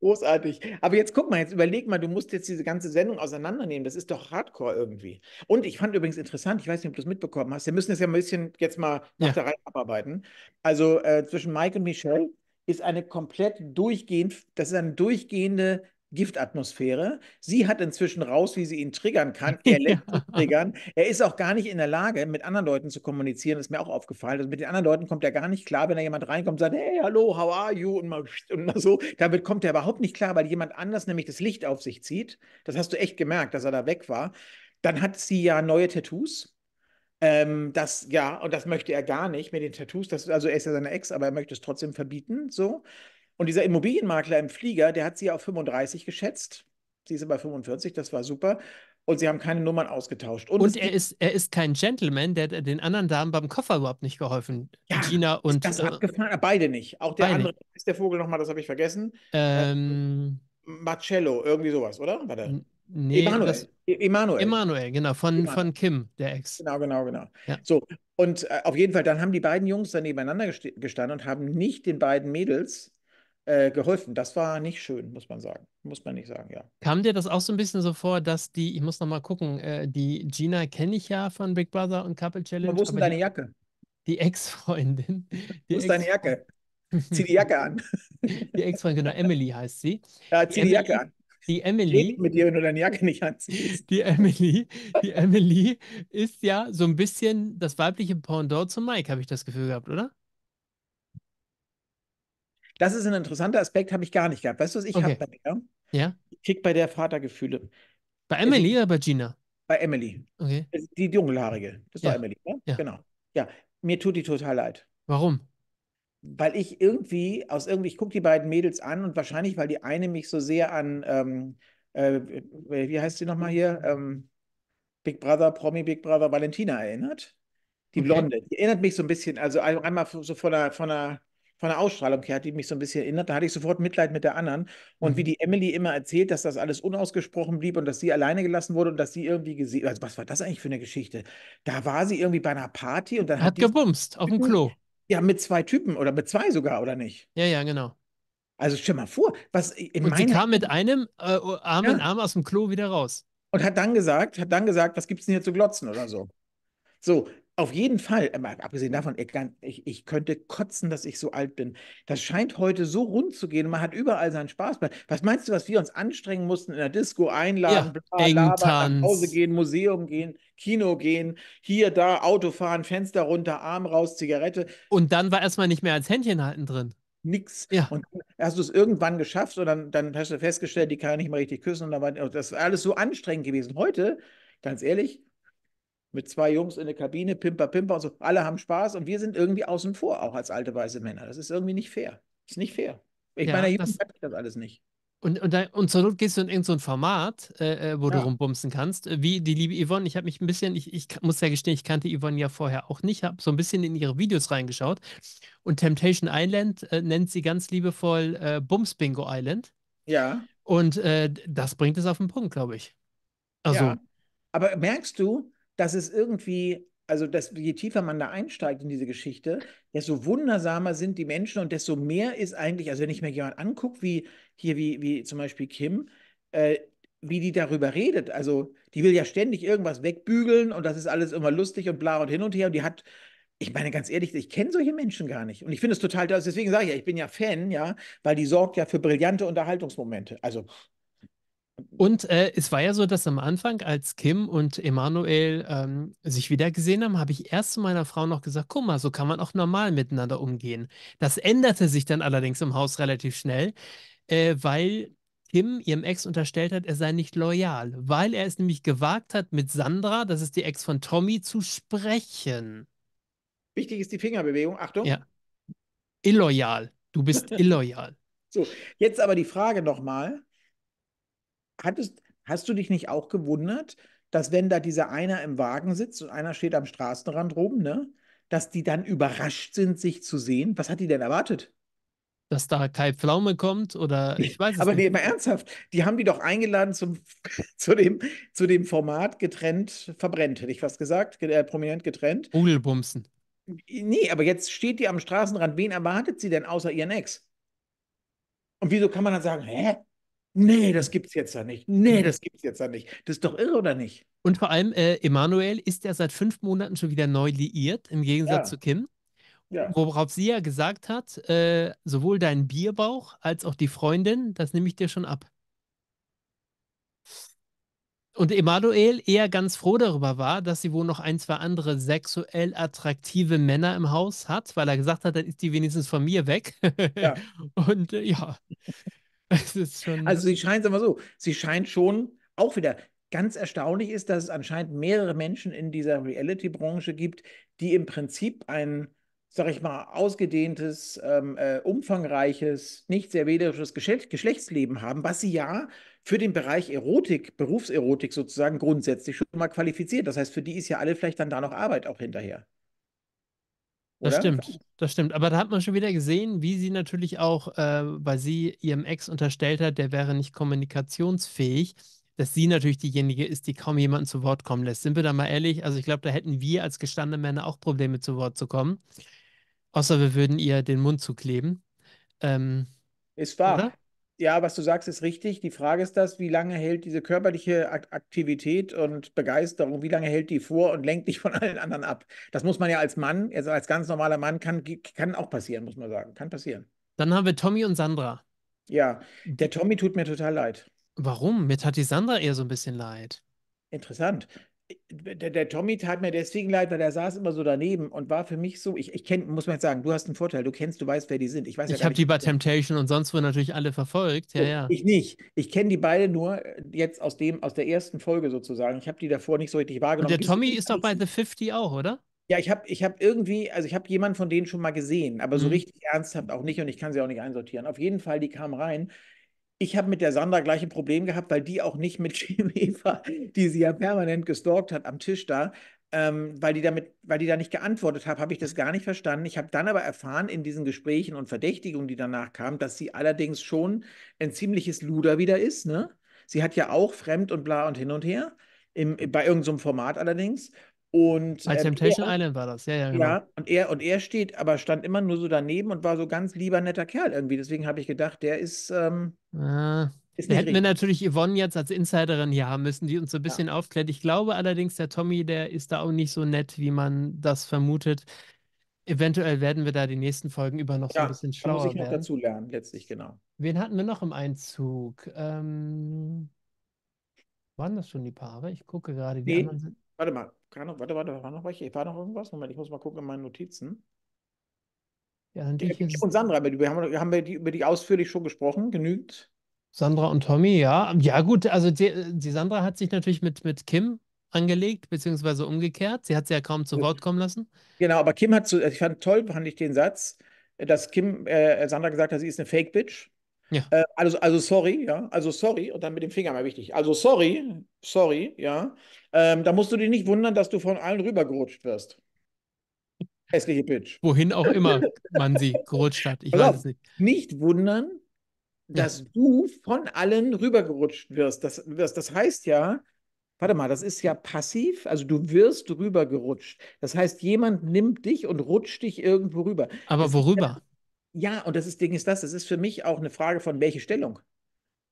Großartig. Aber jetzt guck mal, jetzt überleg mal, du musst jetzt diese ganze Sendung auseinandernehmen. Das ist doch Hardcore irgendwie. Und ich fand übrigens interessant, ich weiß nicht, ob du es mitbekommen hast, wir müssen das ja ein bisschen jetzt mal nach ja. der Reihe abarbeiten. Also äh, zwischen Mike und Michelle ist eine komplett durchgehend, das ist eine durchgehende Giftatmosphäre. Sie hat inzwischen raus, wie sie ihn triggern kann. Er lässt ja. triggern. Er ist auch gar nicht in der Lage, mit anderen Leuten zu kommunizieren. Das ist mir auch aufgefallen. Also mit den anderen Leuten kommt er gar nicht klar, wenn da jemand reinkommt und sagt, hey, hallo, how are you? Und, mal, und so. Damit kommt er überhaupt nicht klar, weil jemand anders nämlich das Licht auf sich zieht. Das hast du echt gemerkt, dass er da weg war. Dann hat sie ja neue Tattoos. Ähm, das, ja, und das möchte er gar nicht mit den Tattoos. Das, also er ist ja seine Ex, aber er möchte es trotzdem verbieten. So. Und dieser Immobilienmakler im Flieger, der hat sie auf 35 geschätzt. Sie ist bei 45, das war super. Und sie haben keine Nummern ausgetauscht. Und, und er, ist, er ist kein Gentleman, der hat den anderen Damen beim Koffer überhaupt nicht geholfen. Ja, Gina und. Das äh, abgefahren, beide nicht. Auch der andere nicht. ist der Vogel nochmal, das habe ich vergessen. Ähm, ähm Marcello, irgendwie sowas, oder? Warte. Nee, Emanuel. Das, e-, Emanuel. Emanuel, genau, von, Emanuel. von Kim, der Ex. Genau, genau, genau. Ja. So, und äh, auf jeden Fall, dann haben die beiden Jungs dann nebeneinander gestanden und haben nicht den beiden Mädels äh, geholfen. Das war nicht schön, muss man sagen. Muss man nicht sagen, ja. Kam dir das auch so ein bisschen so vor, dass die, ich muss nochmal gucken, äh, die Gina kenne ich ja von Big Brother und Couple Challenge. Aber wo ist denn deine Jacke? Die Ex-Freundin. Wo ist deine Jacke? Zieh die Jacke an. Die Ex-Freundin, genau, Emily heißt sie. Ja, zieh die, die Jacke an. Die Emily. Geht mit dir, wenn du deine Jacke nicht anziehst. Die Emily, die Emily ist ja so ein bisschen das weibliche Pendant zum Mike, habe ich das Gefühl gehabt, oder? Das ist ein interessanter Aspekt, habe ich gar nicht gehabt. Weißt du, was ich okay. habe bei der? Ja. Ich krieg bei der Vatergefühle. Bei Emily also, oder bei Gina? Bei Emily. Okay. Die dunkelhaarige. Das war ja. Emily, ne? Ja. Genau. Ja. Mir tut die total leid. Warum? Weil ich irgendwie, aus irgendwie, ich gucke die beiden Mädels an und wahrscheinlich, weil die eine mich so sehr an, ähm, äh, wie heißt sie nochmal hier? Ähm, Big Brother, Promi Big Brother, Valentina erinnert. Die okay. Blonde. Die erinnert mich so ein bisschen, also einmal so von einer, von einer von der Ausstrahlung her, die mich so ein bisschen erinnert. Da hatte ich sofort Mitleid mit der anderen. Und mhm. wie die Emily immer erzählt, dass das alles unausgesprochen blieb und dass sie alleine gelassen wurde und dass sie irgendwie gesehen, also was war das eigentlich für eine Geschichte? Da war sie irgendwie bei einer Party und dann hat, hat gebumst auf dem Klo. Ja, mit zwei Typen oder mit zwei sogar, oder nicht? Ja, ja, genau. Also stell mal vor, was in und meiner. Sie kam mit einem äh, oh, Arm ja. in Arm aus dem Klo wieder raus. Und hat dann gesagt, hat dann gesagt, was gibt's denn hier zu glotzen oder so. So, auf jeden Fall, äh, abgesehen davon, ich, ich, könnte kotzen, dass ich so alt bin. Das scheint heute so rund zu gehen. Man hat überall seinen Spaß. Was meinst du, was wir uns anstrengen mussten in der Disco einladen, ja, bla, labern, nach Hause gehen, Museum gehen, Kino gehen, hier, da, Auto fahren, Fenster runter, Arm raus, Zigarette. Und dann war erstmal nicht mehr als Händchen halten drin nix. Ja. Und dann hast du es irgendwann geschafft und dann, dann hast du festgestellt, die kann ich nicht mal richtig küssen und dann war das war alles so anstrengend gewesen. Heute, ganz ehrlich, mit zwei Jungs in der Kabine, Pimper, Pimper und so. Alle haben Spaß und wir sind irgendwie außen vor, auch als alte weiße Männer. Das ist irgendwie nicht fair. Das Ist nicht fair. Ich ja, meine, ich das, das alles nicht. Und, und, da, und zur Not gehst du in irgendein so Format, äh, äh wo ja. du rumbumsen kannst, äh, wie die liebe Yvonne. Ich habe mich ein bisschen, ich, ich muss ja gestehen, ich kannte Yvonne ja vorher auch nicht, habe so ein bisschen in ihre Videos reingeschaut. Und Temptation Island äh, nennt sie ganz liebevoll äh, Bums Bingo Island. Ja. Und äh, das bringt es auf den Punkt, glaube ich. Also. Ja. Aber merkst du, dass es irgendwie, also dass je tiefer man da einsteigt in diese Geschichte, desto wundersamer sind die Menschen und desto mehr ist eigentlich, also wenn ich mir jemand angucke, wie hier, wie, wie zum Beispiel Kim, äh, wie die darüber redet. Also, die will ja ständig irgendwas wegbügeln und das ist alles immer lustig und bla und hin und her. Und die hat, ich meine, ganz ehrlich, ich kenne solche Menschen gar nicht. Und ich finde es total, deswegen sage ich ja, ich bin ja Fan, ja, weil die sorgt ja für brillante Unterhaltungsmomente. Also, und äh, es war ja so, dass am Anfang, als Kim und Emanuel ähm, sich wiedergesehen haben, habe ich erst zu meiner Frau noch gesagt, guck mal, so kann man auch normal miteinander umgehen. Das änderte sich dann allerdings im Haus relativ schnell, äh, weil Kim ihrem Ex unterstellt hat, er sei nicht loyal, weil er es nämlich gewagt hat, mit Sandra, das ist die Ex von Tommy, zu sprechen. Wichtig ist die Fingerbewegung, Achtung. Ja. Illoyal. Du bist illoyal. so, jetzt aber die Frage nochmal hattest, hast du dich nicht auch gewundert, dass wenn da dieser einer im Wagen sitzt und einer steht am Straßenrand rum, ne, dass die dann überrascht sind, sich zu sehen? Was hat die denn erwartet? Dass da Kai Pflaume kommt oder ich weiß es Aber nicht. Aber nee, mal ernsthaft, die haben die doch eingeladen zum, zu, dem, zu dem Format getrennt, verbrennt, hätte ich fast gesagt, äh, prominent getrennt. Rudelbumsen. Nee, aber jetzt steht die am Straßenrand. Wen erwartet sie denn außer ihren Ex? Und wieso kann man dann sagen, hä? Nee, das gibt's jetzt ja nicht. Nee, mhm. das gibt's jetzt ja nicht. Das ist doch irre, oder nicht? Und vor allem, äh, Emanuel ist ja seit fünf Monaten schon wieder neu liiert, im Gegensatz ja. zu Kim. Ja. Worauf sie ja gesagt hat, äh, sowohl dein Bierbauch als auch die Freundin, das nehme ich dir schon ab. Und Emanuel eher ganz froh darüber war, dass sie wohl noch ein, zwei andere sexuell attraktive Männer im Haus hat, weil er gesagt hat, dann ist die wenigstens von mir weg. Ja. Und äh, ja. Ne? also sie scheint, sagen wir so, sie scheint schon auch wieder. Ganz erstaunlich ist, dass es anscheinend mehrere Menschen in dieser Reality-Branche gibt, die im Prinzip ein, sag ich mal, ausgedehntes, ähm, äh, umfangreiches, nicht sehr wederisches Geschlecht Geschlechtsleben haben, was sie ja für den Bereich Erotik, Berufserotik sozusagen grundsätzlich schon mal qualifiziert. Das heißt, für die ist ja alle vielleicht dann da noch Arbeit auch hinterher. Oder? Das stimmt, das stimmt. Aber da hat man schon wieder gesehen, wie sie natürlich auch, äh, weil sie ihrem Ex unterstellt hat, der wäre nicht kommunikationsfähig, dass sie natürlich diejenige ist, die kaum jemanden zu Wort kommen lässt. Sind wir da mal ehrlich? Also ich glaube, da hätten wir als gestandene Männer auch Probleme zu Wort zu kommen. Außer wir würden ihr den Mund zukleben. Ähm, ist wahr. Oder? ja, was du sagst, ist richtig. Die Frage ist das, wie lange hält diese körperliche Aktivität und Begeisterung, wie lange hält die vor und lenkt dich von allen anderen ab? Das muss man ja als Mann, also als ganz normaler Mann, kann, kann auch passieren, muss man sagen. Kann passieren. Dann haben wir Tommy und Sandra. Ja, der Tommy tut mir total leid. Warum? Mir tat die Sandra eher so ein bisschen leid. Interessant der, der, Tommy tat mir deswegen leid, weil er saß immer so daneben und war für mich so, ich, ich kenn, muss man jetzt sagen, du hast einen Vorteil, du kennst, du weißt, wer die sind. Ich, ja ich habe die bei Temptation und sonst wo natürlich alle verfolgt. Ja, ja. Ich nicht. Ich kenne die beide nur äh, jetzt aus dem, aus der ersten Folge sozusagen. Ich habe die davor nicht so richtig wahrgenommen. Und der Tommy ist doch bei The 50 auch, oder? Ja, ich habe ich hab irgendwie, also ich habe jemanden von denen schon mal gesehen, aber so mhm. richtig ernsthaft auch nicht und ich kann sie auch nicht einsortieren. Auf jeden Fall, die kam rein ich habe mit der Sandra gleich ein Problem gehabt, weil die auch nicht mit Kim Eva, die sie ja permanent gestalkt hat am Tisch da, ähm, weil, die damit, weil die da nicht geantwortet hat, habe ich das mhm. gar nicht verstanden. Ich habe dann aber erfahren in diesen Gesprächen und Verdächtigungen, die danach kamen, dass sie allerdings schon ein ziemliches Luder wieder ist. Ne? Sie hat ja auch fremd und bla und hin und her, im, bei irgendeinem so Format allerdings. Und, Bei ähm, Temptation ähm, Island war das, ja, ja, genau. Ja, und er, und er steht, aber stand immer nur so daneben und war so ganz lieber, netter Kerl irgendwie. Deswegen habe ich gedacht, der ist. Ähm, ah, ist hätten richtig. wir natürlich Yvonne jetzt als Insiderin hier haben müssen, die uns so ein bisschen ja. aufklärt. Ich glaube allerdings, der Tommy, der ist da auch nicht so nett, wie man das vermutet. Eventuell werden wir da die nächsten Folgen über noch ja, so ein bisschen schlauer werden. muss ich noch werden. dazu lernen, letztlich, genau. Wen hatten wir noch im Einzug? Ähm, waren das schon die Paare? Ich gucke gerade, die nee. anderen sind. Warte mal, noch, warte, warte, war noch welche? War noch irgendwas? Moment, ich muss mal gucken in meinen Notizen. Ja, ich ist... und Sandra, über haben, haben wir die, über die ausführlich schon gesprochen, genügt. Sandra und Tommy, ja. Ja, gut, also die, die Sandra hat sich natürlich mit, mit Kim angelegt, beziehungsweise umgekehrt. Sie hat sie ja kaum zu Wort kommen lassen. Genau, aber Kim hat zu, also ich fand toll, fand ich den Satz, dass Kim, äh, Sandra gesagt hat, sie ist eine Fake-Bitch. Ja. Äh, also, also sorry, ja, also sorry, und dann mit dem Finger mal wichtig. Also sorry, sorry, ja. Ähm, da musst du dich nicht wundern, dass du von allen rübergerutscht wirst. Hässliche Bitch. Wohin auch immer man sie gerutscht hat. Ich weiß es nicht. Nicht wundern, dass ja. du von allen rübergerutscht wirst. Das, wirst. das heißt ja, warte mal, das ist ja passiv, also du wirst rübergerutscht. Das heißt, jemand nimmt dich und rutscht dich irgendwo rüber. Aber das worüber? Ja, und das ist, Ding ist das, das ist für mich auch eine Frage von, welche Stellung?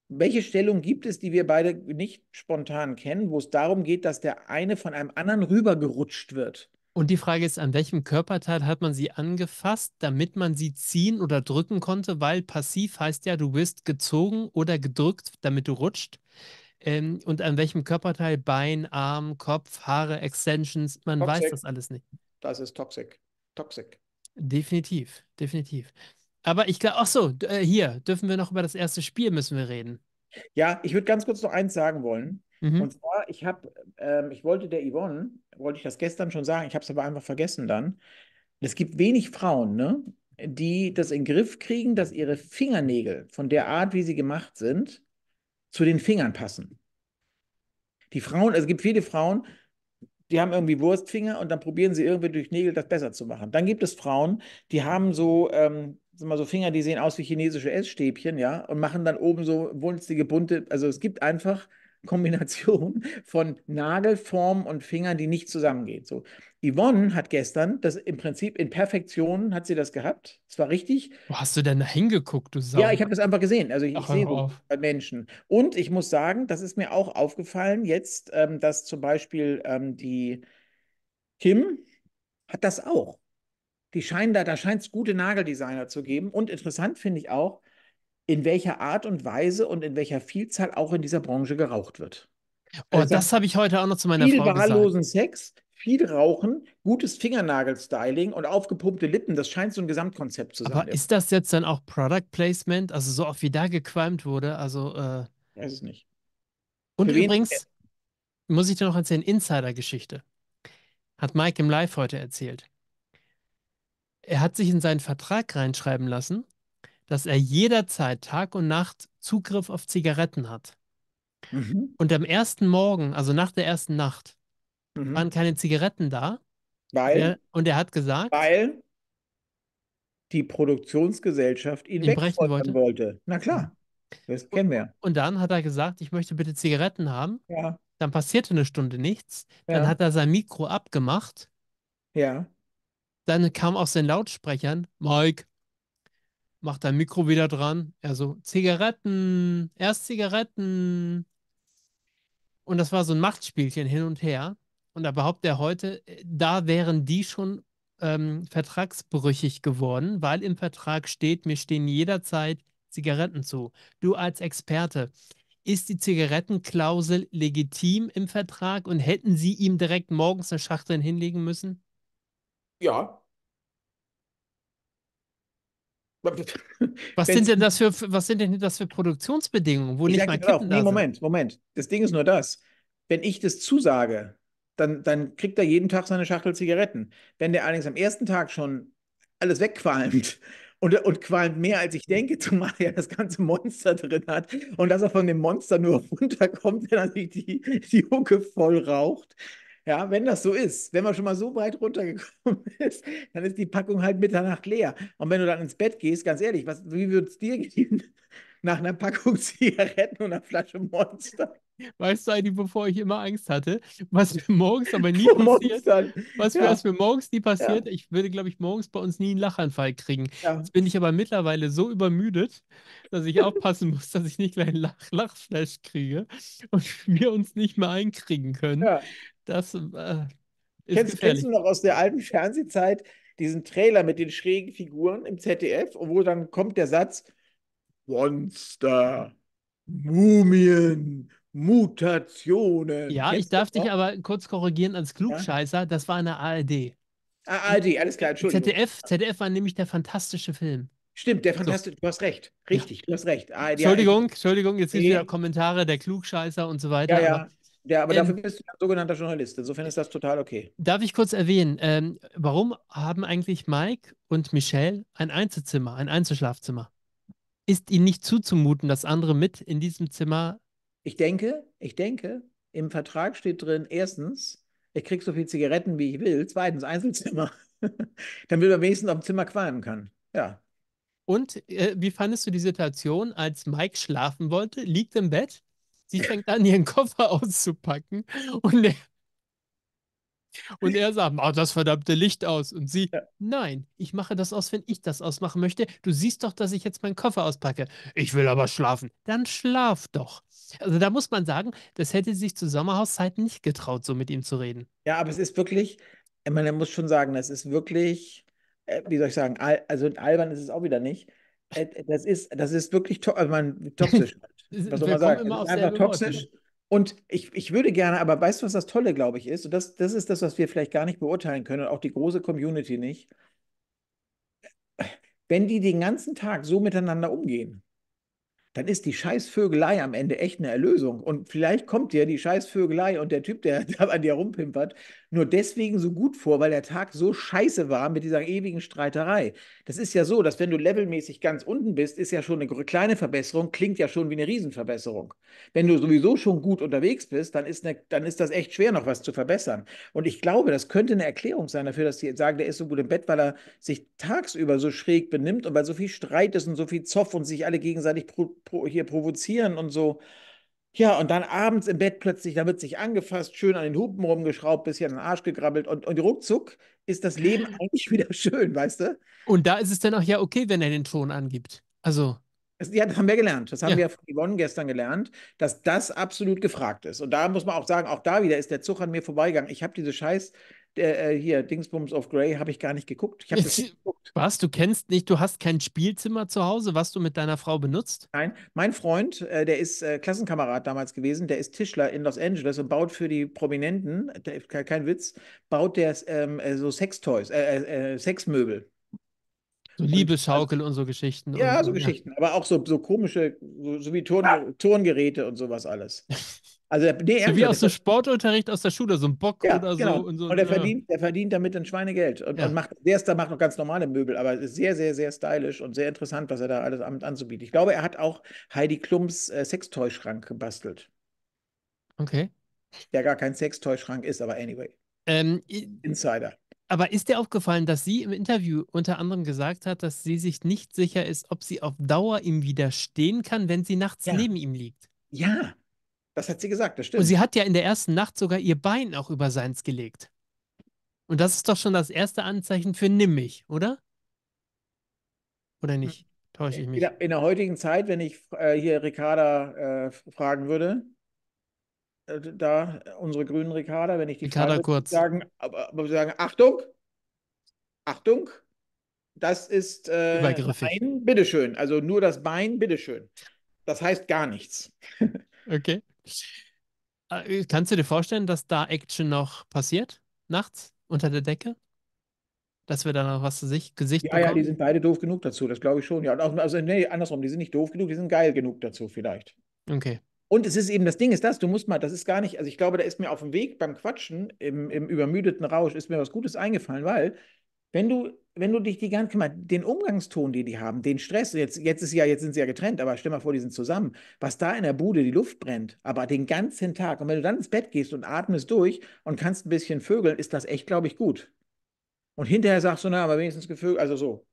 Welche Stellung gibt es, die wir beide nicht spontan kennen, wo es darum geht, dass der eine von einem anderen rübergerutscht wird? Und die Frage ist, an welchem Körperteil hat man sie angefasst, damit man sie ziehen oder drücken konnte? Weil passiv heißt ja, du wirst gezogen oder gedrückt, damit du rutscht. Ähm, und an welchem Körperteil, Bein, Arm, Kopf, Haare, Extensions, man toxic. weiß das alles nicht. Das ist toxic. Toxic. Definitiv, definitiv. Aber ich glaube, ach so, äh, hier dürfen wir noch über das erste Spiel müssen wir reden. Ja, ich würde ganz kurz noch eins sagen wollen. Mhm. Und zwar, ich habe, ähm, ich wollte der Yvonne, wollte ich das gestern schon sagen, ich habe es aber einfach vergessen dann. Es gibt wenig Frauen, ne, die das in den Griff kriegen, dass ihre Fingernägel von der Art, wie sie gemacht sind, zu den Fingern passen. Die Frauen, also es gibt viele Frauen, die haben irgendwie Wurstfinger und dann probieren sie irgendwie durch Nägel das besser zu machen. Dann gibt es Frauen, die haben so, ähm, sind mal so Finger, die sehen aus wie chinesische Essstäbchen, ja, und machen dann oben so wunstige, bunte, also es gibt einfach Kombination von Nagelform und Fingern, die nicht zusammengeht. So, Yvonne hat gestern das im Prinzip in Perfektion hat sie das gehabt. Es war richtig. Wo hast du denn da hingeguckt, du Sau? Ja, ich habe das einfach gesehen. Also ich, ich sehe so Menschen. Und ich muss sagen, das ist mir auch aufgefallen jetzt, ähm, dass zum Beispiel ähm, die Kim hat das auch. Die scheinen da, da scheint es gute Nageldesigner zu geben. Und interessant finde ich auch, in welcher Art und Weise und in welcher Vielzahl auch in dieser Branche geraucht wird. Oh, also, das habe ich heute auch noch zu meiner Frau gesagt. Viel wahllosen Sex, viel Rauchen, gutes Fingernagelstyling und aufgepumpte Lippen. Das scheint so ein Gesamtkonzept zu sein. Aber ist das jetzt dann auch Product Placement? Also so oft wie da gequalmt wurde, also äh... Weiß es nicht. Und Für übrigens wen... muss ich dir noch erzählen, Insider-Geschichte. Hat Mike im Live heute erzählt. Er hat sich in seinen Vertrag reinschreiben lassen, dass er jederzeit Tag und Nacht Zugriff auf Zigaretten hat. Mhm. Und am ersten Morgen, also nach der ersten Nacht, mhm. waren keine Zigaretten da. Weil. Er, und er hat gesagt. Weil die Produktionsgesellschaft ihn, ihn brechen wollte. wollte. Na klar, mhm. das kennen wir. Und dann hat er gesagt, ich möchte bitte Zigaretten haben. Ja. Dann passierte eine Stunde nichts. Ja. Dann hat er sein Mikro abgemacht. Ja. Dann kam aus den Lautsprechern, Mike, macht dein Mikro wieder dran. Er so, Zigaretten, erst Zigaretten. Und das war so ein Machtspielchen hin und her. Und da behauptet er heute, äh, da wären die schon ähm, vertragsbrüchig geworden, weil im Vertrag steht, mir stehen jederzeit Zigaretten zu. Du als Experte, ist die Zigarettenklausel legitim im Vertrag und hätten Sie ihm direkt morgens eine Schachtel hinlegen müssen? Ja, Was sind, denn das für, was sind denn das für Produktionsbedingungen, wo nicht mal Kippen auch, nee, Moment, Moment. Das Ding ist nur das. Wenn ich das zusage, dann, dann kriegt er jeden Tag seine Schachtel Zigaretten. Wenn der allerdings am ersten Tag schon alles wegqualmt und, und qualmt mehr, als ich denke, zumal er das ganze Monster drin hat und dass er von dem Monster nur runterkommt, wenn er sich die, die Hucke voll raucht, ja, wenn das so ist, wenn man schon mal so weit runtergekommen ist, dann ist die Packung halt Mitternacht leer. Und wenn du dann ins Bett gehst, ganz ehrlich, was, wie würde es dir gehen? Nach einer Packung Zigaretten und einer Flasche Monster. Weißt du eigentlich, bevor ich immer Angst hatte, was mir morgens aber nie passiert, was, ja. was mir morgens nie passiert, ja. ich würde, glaube ich, morgens bei uns nie einen Lachanfall kriegen. Ja. Jetzt bin ich aber mittlerweile so übermüdet, dass ich aufpassen muss, dass ich nicht gleich einen Lach Lachflash kriege und wir uns nicht mehr einkriegen können. Das äh, ist kennst, kennst du noch aus der alten Fernsehzeit diesen Trailer mit den schrägen Figuren im ZDF, wo dann kommt der Satz Monster, Mumien, Mutationen. Ja, Kennst ich darf dich aber kurz korrigieren als Klugscheißer. Ja? Das war in der ARD. ARD, alles klar, Entschuldigung. ZDF, ZDF war nämlich der fantastische Film. Stimmt, der fantastische, so. du hast recht. Richtig, ja. du hast recht. ARD, Entschuldigung, Entschuldigung, jetzt sind ja. wieder Kommentare der Klugscheißer und so weiter. Ja, ja. Aber, ja, aber ähm, dafür bist du ein sogenannter Journalist. Insofern ist das total okay. Darf ich kurz erwähnen, ähm, warum haben eigentlich Mike und Michelle ein Einzelzimmer, ein Einzelschlafzimmer? Ist ihnen nicht zuzumuten, dass andere mit in diesem Zimmer ich denke, ich denke, im Vertrag steht drin, erstens, ich kriege so viele Zigaretten, wie ich will. Zweitens, Einzelzimmer. Dann will man wenigstens auf dem Zimmer qualmen können. Ja. Und äh, wie fandest du die Situation, als Mike schlafen wollte, liegt im Bett, sie fängt an, ihren Koffer auszupacken und der und er sagt, mach das verdammte Licht aus. Und sie, ja. nein, ich mache das aus, wenn ich das ausmachen möchte. Du siehst doch, dass ich jetzt meinen Koffer auspacke. Ich will aber schlafen. Dann schlaf doch. Also da muss man sagen, das hätte sich zu Sommerhauszeiten nicht getraut, so mit ihm zu reden. Ja, aber es ist wirklich, ich meine, man muss schon sagen, das ist wirklich, äh, wie soll ich sagen, also albern ist es auch wieder nicht. Äh, das ist, das ist wirklich to also man, toxisch. Halt. Was soll man sagen? Immer das ist einfach toxisch. Worten. Und ich, ich würde gerne, aber weißt du, was das Tolle, glaube ich, ist? Und das, das ist das, was wir vielleicht gar nicht beurteilen können und auch die große Community nicht. Wenn die den ganzen Tag so miteinander umgehen, dann ist die Scheißvögelei am Ende echt eine Erlösung. Und vielleicht kommt dir die Scheißvögelei und der Typ, der an dir rumpimpert, nur deswegen so gut vor, weil der Tag so scheiße war mit dieser ewigen Streiterei. Das ist ja so, dass wenn du levelmäßig ganz unten bist, ist ja schon eine kleine Verbesserung, klingt ja schon wie eine Riesenverbesserung. Wenn du sowieso schon gut unterwegs bist, dann ist, eine, dann ist das echt schwer, noch was zu verbessern. Und ich glaube, das könnte eine Erklärung sein dafür, dass die sagen, der ist so gut im Bett, weil er sich tagsüber so schräg benimmt und weil so viel Streit ist und so viel Zoff und sich alle gegenseitig pro, pro, hier provozieren und so. Ja, und dann abends im Bett plötzlich, da wird sich angefasst, schön an den Hupen rumgeschraubt, bisschen an den Arsch gegrabbelt und, und ruckzuck ist das Leben eigentlich wieder schön, weißt du? Und da ist es dann auch ja okay, wenn er den Ton angibt. Also. ja, das haben wir gelernt. Das haben ja. wir von Yvonne gestern gelernt, dass das absolut gefragt ist. Und da muss man auch sagen, auch da wieder ist der Zug an mir vorbeigegangen. Ich habe diese scheiß der, äh, hier, Dingsbums of Grey, habe ich gar nicht geguckt. Ich habe Was? Du kennst nicht, du hast kein Spielzimmer zu Hause, was du mit deiner Frau benutzt? Nein, mein Freund, äh, der ist äh, Klassenkamerad damals gewesen, der ist Tischler in Los Angeles und baut für die Prominenten, der, kein Witz, baut der ähm, äh, so Sextoys, äh, äh, Sexmöbel. So Liebeschaukel und, und, so Geschichten. Ja, und, so Geschichten, aber auch so, so komische, so, so wie Turn ah. Turngeräte und sowas alles. Also der, nee, ernsthaft, wie aus dem Sportunterricht aus der Schule, so ein Bock ja, oder genau. so. Und, so, und der, ja. verdient, der verdient damit ein Schweinegeld. Und, ja. und macht, der, ist, der macht noch ganz normale Möbel, aber ist sehr, sehr, sehr stylisch und sehr interessant, was er da alles an, anzubieten. Ich glaube, er hat auch Heidi Klums äh, sextoy gebastelt. Okay. Der gar kein Sextäuschrank ist, aber anyway. Ähm, Insider. Aber ist dir aufgefallen, dass sie im Interview unter anderem gesagt hat, dass sie sich nicht sicher ist, ob sie auf Dauer ihm widerstehen kann, wenn sie nachts neben ihm liegt? Ja, das hat sie gesagt, das stimmt. Und sie hat ja in der ersten Nacht sogar ihr Bein auch über seins gelegt. Und das ist doch schon das erste Anzeichen für nimm mich, oder? Oder nicht? Täusche ich mich? In der, heutigen Zeit, wenn ich äh, hier Ricarda äh, fragen würde, äh, da unsere grünen Ricarda, wenn ich die Ricarda frage, kurz. Sagen, aber, aber sagen, Achtung, Achtung, das ist äh, Bein, bitteschön. Also nur das Bein, bitteschön. Das heißt gar nichts. okay. Äh, kannst du dir vorstellen, dass da Action noch passiert? Nachts? Unter der Decke? dass wir da noch was zu sich, Gesicht ja, bekommen? Ja, die sind beide doof genug dazu, das glaube ich schon. Ja, also nee, andersrum, die sind nicht doof genug, die sind geil genug dazu vielleicht. Okay. Und es ist eben, das Ding ist das, du musst mal, das ist gar nicht, also ich glaube, da ist mir auf dem Weg beim Quatschen, im, im übermüdeten Rausch, ist mir was Gutes eingefallen, weil wenn du wenn du dich die ganze guck mal, den Umgangston, den die haben, den Stress, jetzt, jetzt ist ja, jetzt sind sie ja getrennt, aber stell mal vor, die sind zusammen, was da in der Bude die Luft brennt, aber den ganzen Tag. Und wenn du dann ins Bett gehst und atmest durch und kannst ein bisschen vögeln, ist das echt, glaube ich, gut. Und hinterher sagst du, na, aber wenigstens gevögelt, also so.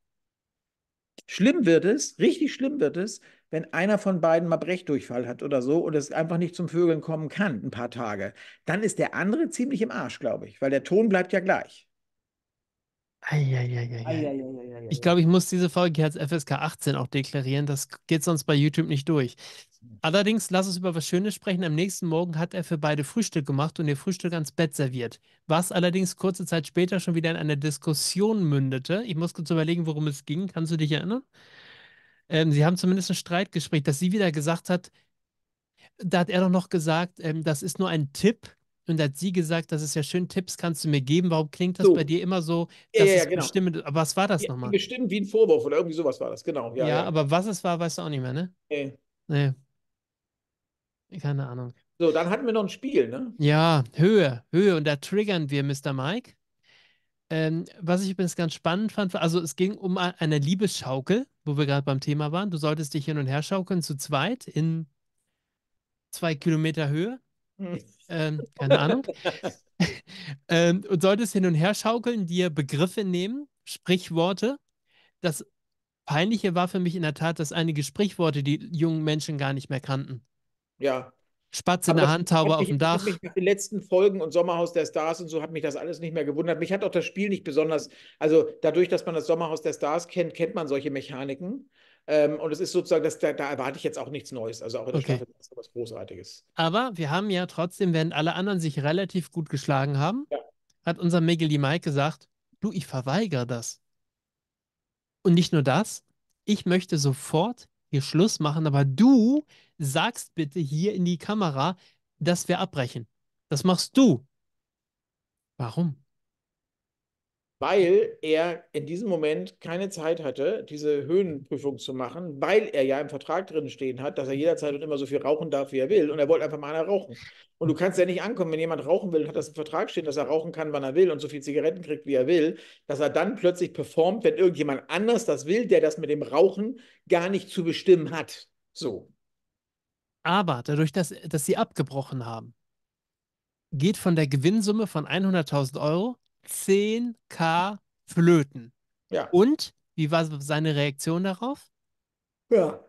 Schlimm wird es, richtig schlimm wird es, wenn einer von beiden mal Brechdurchfall hat oder so und es einfach nicht zum Vögeln kommen kann, ein paar Tage. Dann ist der andere ziemlich im Arsch, glaube ich, weil der Ton bleibt ja gleich. Eieieiei. Ich glaube, ich muss diese Folge als FSK 18 auch deklarieren. Das geht sonst bei YouTube nicht durch. Allerdings, lass uns über was Schönes sprechen. Am nächsten Morgen hat er für beide Frühstück gemacht und ihr Frühstück ans Bett serviert. Was allerdings kurze Zeit später schon wieder in eine Diskussion mündete. Ich muss kurz überlegen, worum es ging. Kannst du dich erinnern? Ähm, sie haben zumindest ein Streitgespräch, dass sie wieder gesagt hat, da hat er doch noch gesagt, ähm, das ist nur ein Tipp und da hat sie gesagt, das ist ja schön, Tipps kannst du mir geben. Warum klingt das so. bei dir immer so, dass ja, ja, es genau. bestimmt, aber was war das ja, nochmal? Bestimmt wie ein Vorwurf oder irgendwie sowas war das, genau. Ja, ja, aber was es war, weißt du auch nicht mehr, ne? Nee. Nee. Keine Ahnung. So, dann hatten wir noch ein Spiel, ne? Ja, Höhe, Höhe. Und da triggern wir Mr. Mike. Ähm, was ich übrigens ganz spannend fand, also es ging um eine Liebesschaukel, wo wir gerade beim Thema waren. Du solltest dich hin und her schaukeln zu zweit in zwei Kilometer Höhe. Hm ähm, keine Ahnung. ähm, und solltest hin und her schaukeln, dir Begriffe nehmen, Sprichworte. Das Peinliche war für mich in der Tat, dass einige Sprichworte die jungen Menschen gar nicht mehr kannten. Ja. Spatz in der Hand, Taube auf dem Dach. Mich nach den letzten Folgen und Sommerhaus der Stars und so hat mich das alles nicht mehr gewundert. Mich hat auch das Spiel nicht besonders, also dadurch, dass man das Sommerhaus der Stars kennt, kennt man solche Mechaniken. Ähm, und es ist sozusagen, das, da, da, erwarte ich jetzt auch nichts Neues. Also auch in der okay. Staffel ist was Großartiges. Aber wir haben ja trotzdem, während alle anderen sich relativ gut geschlagen haben, ja. hat unser Megeli Mike gesagt, du, ich verweigere das. Und nicht nur das, ich möchte sofort hier Schluss machen, aber du sagst bitte hier in die Kamera, dass wir abbrechen. Das machst du. Warum? weil er in diesem Moment keine Zeit hatte, diese Höhenprüfung zu machen, weil er ja im Vertrag drin stehen hat, dass er jederzeit und immer so viel rauchen darf, wie er will. Und er wollte einfach mal einer rauchen. Und du kannst ja nicht ankommen, wenn jemand rauchen will und hat das im Vertrag stehen, dass er rauchen kann, wann er will und so viel Zigaretten kriegt, wie er will, dass er dann plötzlich performt, wenn irgendjemand anders das will, der das mit dem Rauchen gar nicht zu bestimmen hat. So. Aber dadurch, dass, dass sie abgebrochen haben, geht von der Gewinnsumme von 100.000 Euro 10k Flöten. Ja. Und wie war seine Reaktion darauf? Ja.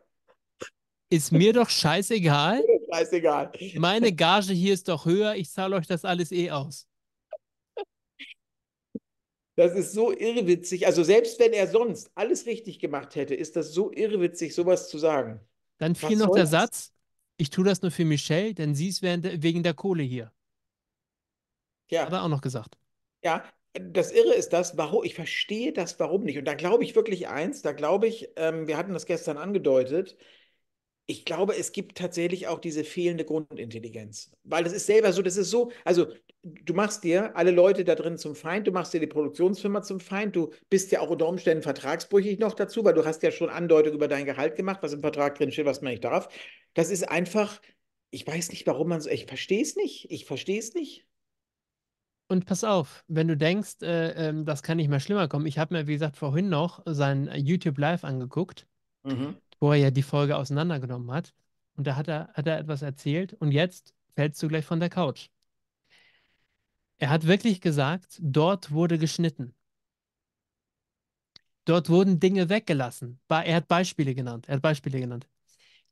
Ist mir doch scheißegal. scheißegal. Meine Gage hier ist doch höher, ich zahle euch das alles eh aus. Das ist so irrwitzig. Also selbst wenn er sonst alles richtig gemacht hätte, ist das so irrwitzig, sowas zu sagen. Dann fiel noch der das? Satz, ich tue das nur für Michelle, denn sie ist wegen der Kohle hier. Ja. Hat er auch noch gesagt. Ja, das Irre ist das, warum, ich verstehe das warum nicht. Und da glaube ich wirklich eins, da glaube ich, ähm, wir hatten das gestern angedeutet, ich glaube, es gibt tatsächlich auch diese fehlende Grundintelligenz. Weil das ist selber so, das ist so, also du machst dir alle Leute da drin zum Feind, du machst dir die Produktionsfirma zum Feind, du bist ja auch unter Umständen vertragsbrüchig noch dazu, weil du hast ja schon Andeutung über dein Gehalt gemacht, was im Vertrag drin steht, was man nicht darf. Das ist einfach, ich weiß nicht, warum man so, ich verstehe es nicht, ich verstehe es nicht. Und pass auf, wenn du denkst, äh, ähm, das kann nicht mehr schlimmer kommen. Ich habe mir, wie gesagt, vorhin noch sein YouTube Live angeguckt, mhm. wo er ja die Folge auseinandergenommen hat. Und da hat er, hat er etwas erzählt. Und jetzt fällst du gleich von der Couch. Er hat wirklich gesagt, dort wurde geschnitten. Dort wurden Dinge weggelassen. Er hat Beispiele genannt. Er hat Beispiele genannt.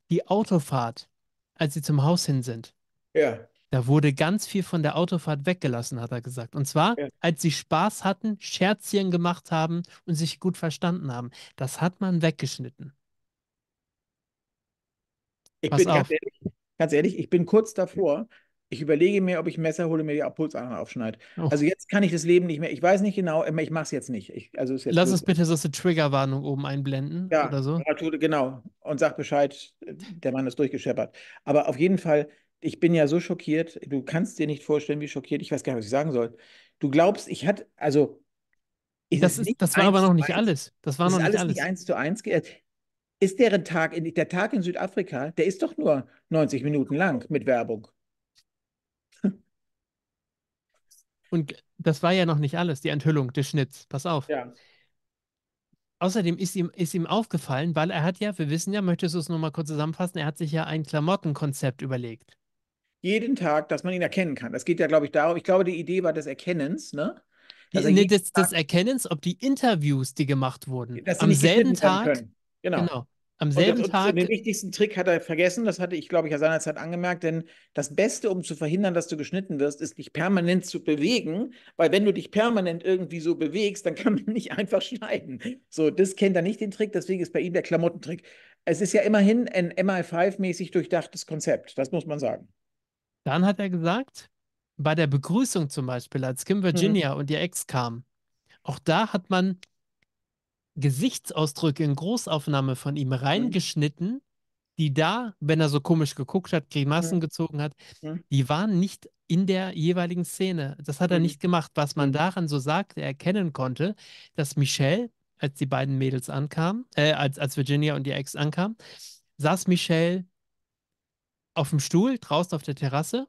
Die Autofahrt, als sie zum Haus hin sind. Ja. Da wurde ganz viel von der Autofahrt weggelassen, hat er gesagt. Und zwar, ja. als sie Spaß hatten, Scherzchen gemacht haben und sich gut verstanden haben. Das hat man weggeschnitten. Ich Pass bin auf. Ganz, ehrlich, ganz ehrlich, ich bin kurz davor. Ich überlege mir, ob ich ein Messer hole, mir die Pulsadern aufschneide. Oh. Also jetzt kann ich das Leben nicht mehr. Ich weiß nicht genau, ich mache es jetzt nicht. Ich, also jetzt Lass uns bitte so eine Triggerwarnung oben einblenden ja, oder so. Genau. Und sag Bescheid, der Mann ist durchgescheppert. Aber auf jeden Fall, ich bin ja so schockiert, du kannst dir nicht vorstellen, wie schockiert, ich weiß gar nicht, was ich sagen soll. Du glaubst, ich hatte, also. Das, ist, das war aber noch nicht alles. Das war noch nicht alles. alles nicht eins zu eins. Ist deren Tag, in, der Tag in Südafrika, der ist doch nur 90 Minuten lang mit Werbung. Und das war ja noch nicht alles, die Enthüllung des Schnitts. Pass auf. Ja. Außerdem ist ihm, ist ihm aufgefallen, weil er hat ja, wir wissen ja, möchtest du es nochmal kurz zusammenfassen, er hat sich ja ein Klamottenkonzept überlegt jeden Tag, dass man ihn erkennen kann. Das geht ja, glaube ich, darum. Ich glaube, die Idee war des Erkennens, ne? Dass die, nee, des, des, Erkennens, ob die Interviews, die gemacht wurden, am selben Tag. Genau. genau. Am selben Tag. den wichtigsten Trick hat er vergessen, das hatte ich, glaube ich, ja seinerzeit angemerkt, denn das Beste, um zu verhindern, dass du geschnitten wirst, ist, dich permanent zu bewegen, weil wenn du dich permanent irgendwie so bewegst, dann kann man nicht einfach schneiden. So, das kennt er nicht den Trick, deswegen ist bei ihm der Klamottentrick. Es ist ja immerhin ein MI5-mäßig durchdachtes Konzept, das muss man sagen. Dann hat er gesagt, bei der Begrüßung zum Beispiel, als Kim Virginia mhm. und ihr Ex kam, auch da hat man Gesichtsausdrücke in Großaufnahme von ihm hm. reingeschnitten, die da, wenn er so komisch geguckt hat, Grimassen mhm. gezogen hat, hm. die waren nicht in der jeweiligen Szene. Das hat er hm. nicht gemacht. Was man daran so sagte, erkennen konnte, dass Michelle, als die beiden Mädels ankamen, äh, als, als Virginia und ihr Ex ankamen, saß Michelle auf dem Stuhl, draußen auf der Terrasse.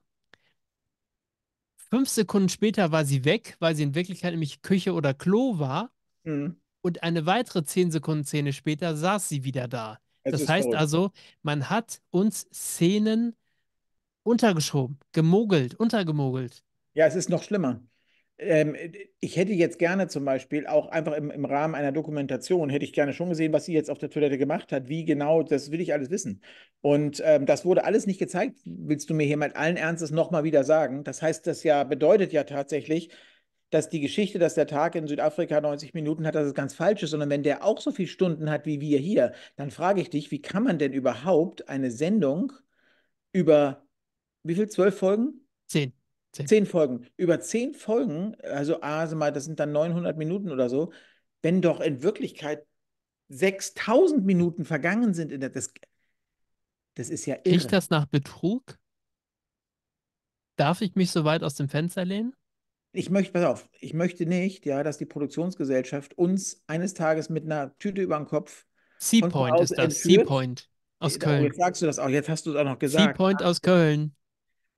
Fünf Sekunden später war sie weg, weil sie in Wirklichkeit nämlich Küche oder Klo war. Mhm. Und eine weitere zehn Sekunden Szene später saß sie wieder da. Es das heißt verrückt. also, man hat uns Szenen untergeschoben, gemogelt, untergemogelt. Ja, es ist noch schlimmer ähm, ich hätte jetzt gerne zum Beispiel auch einfach im, im Rahmen einer Dokumentation, hätte ich gerne schon gesehen, was sie jetzt auf der Toilette gemacht hat, wie genau, das will ich alles wissen. Und ähm, das wurde alles nicht gezeigt, willst du mir hier mal allen Ernstes nochmal wieder sagen. Das heißt, das ja bedeutet ja tatsächlich, dass die Geschichte, dass der Tag in Südafrika 90 Minuten hat, dass es ganz falsch ist, sondern wenn der auch so viele Stunden hat wie wir hier, dann frage ich dich, wie kann man denn überhaupt eine Sendung über wie viel, zwölf Folgen? Zehn. Zehn. zehn Folgen. Über zehn Folgen, also also mal, das sind dann 900 Minuten oder so, wenn doch in Wirklichkeit 6000 Minuten vergangen sind. In der, das, das ist ja irre. Riecht das nach Betrug? Darf ich mich so weit aus dem Fenster lehnen? Ich möchte, pass auf, ich möchte nicht, ja, dass die Produktionsgesellschaft uns eines Tages mit einer Tüte über den Kopf. Seapoint ist das, Seapoint aus oh, Köln. Jetzt sagst du das auch, jetzt hast du es auch noch gesagt. Seapoint aus Köln.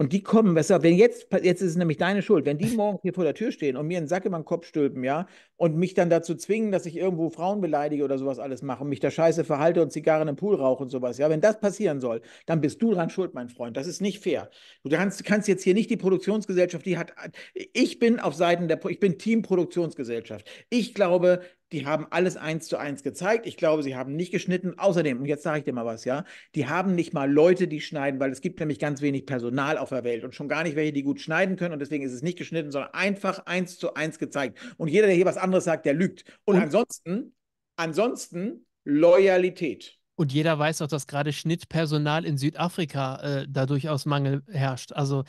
Und die kommen, weshalb, wenn jetzt, jetzt ist es nämlich deine Schuld, wenn die morgen hier vor der Tür stehen und mir einen Sack in meinen Kopf stülpen, ja, und mich dann dazu zwingen, dass ich irgendwo Frauen beleidige oder sowas alles mache, und mich da scheiße verhalte und Zigarren im Pool rauche und sowas, ja, wenn das passieren soll, dann bist du dran schuld, mein Freund. Das ist nicht fair. Du kannst, kannst jetzt hier nicht die Produktionsgesellschaft, die hat, ich bin auf Seiten der, ich bin Team Produktionsgesellschaft. Ich glaube, die haben alles eins zu eins gezeigt. Ich glaube, sie haben nicht geschnitten. Außerdem, und jetzt sage ich dir mal was, ja, die haben nicht mal Leute, die schneiden, weil es gibt nämlich ganz wenig Personal auf der Welt und schon gar nicht welche, die gut schneiden können. Und deswegen ist es nicht geschnitten, sondern einfach eins zu eins gezeigt. Und jeder, der hier was anderes sagt, der lügt. Und, und ansonsten, ansonsten Loyalität. Und jeder weiß auch, dass gerade Schnittpersonal in Südafrika äh, da durchaus Mangel herrscht. Also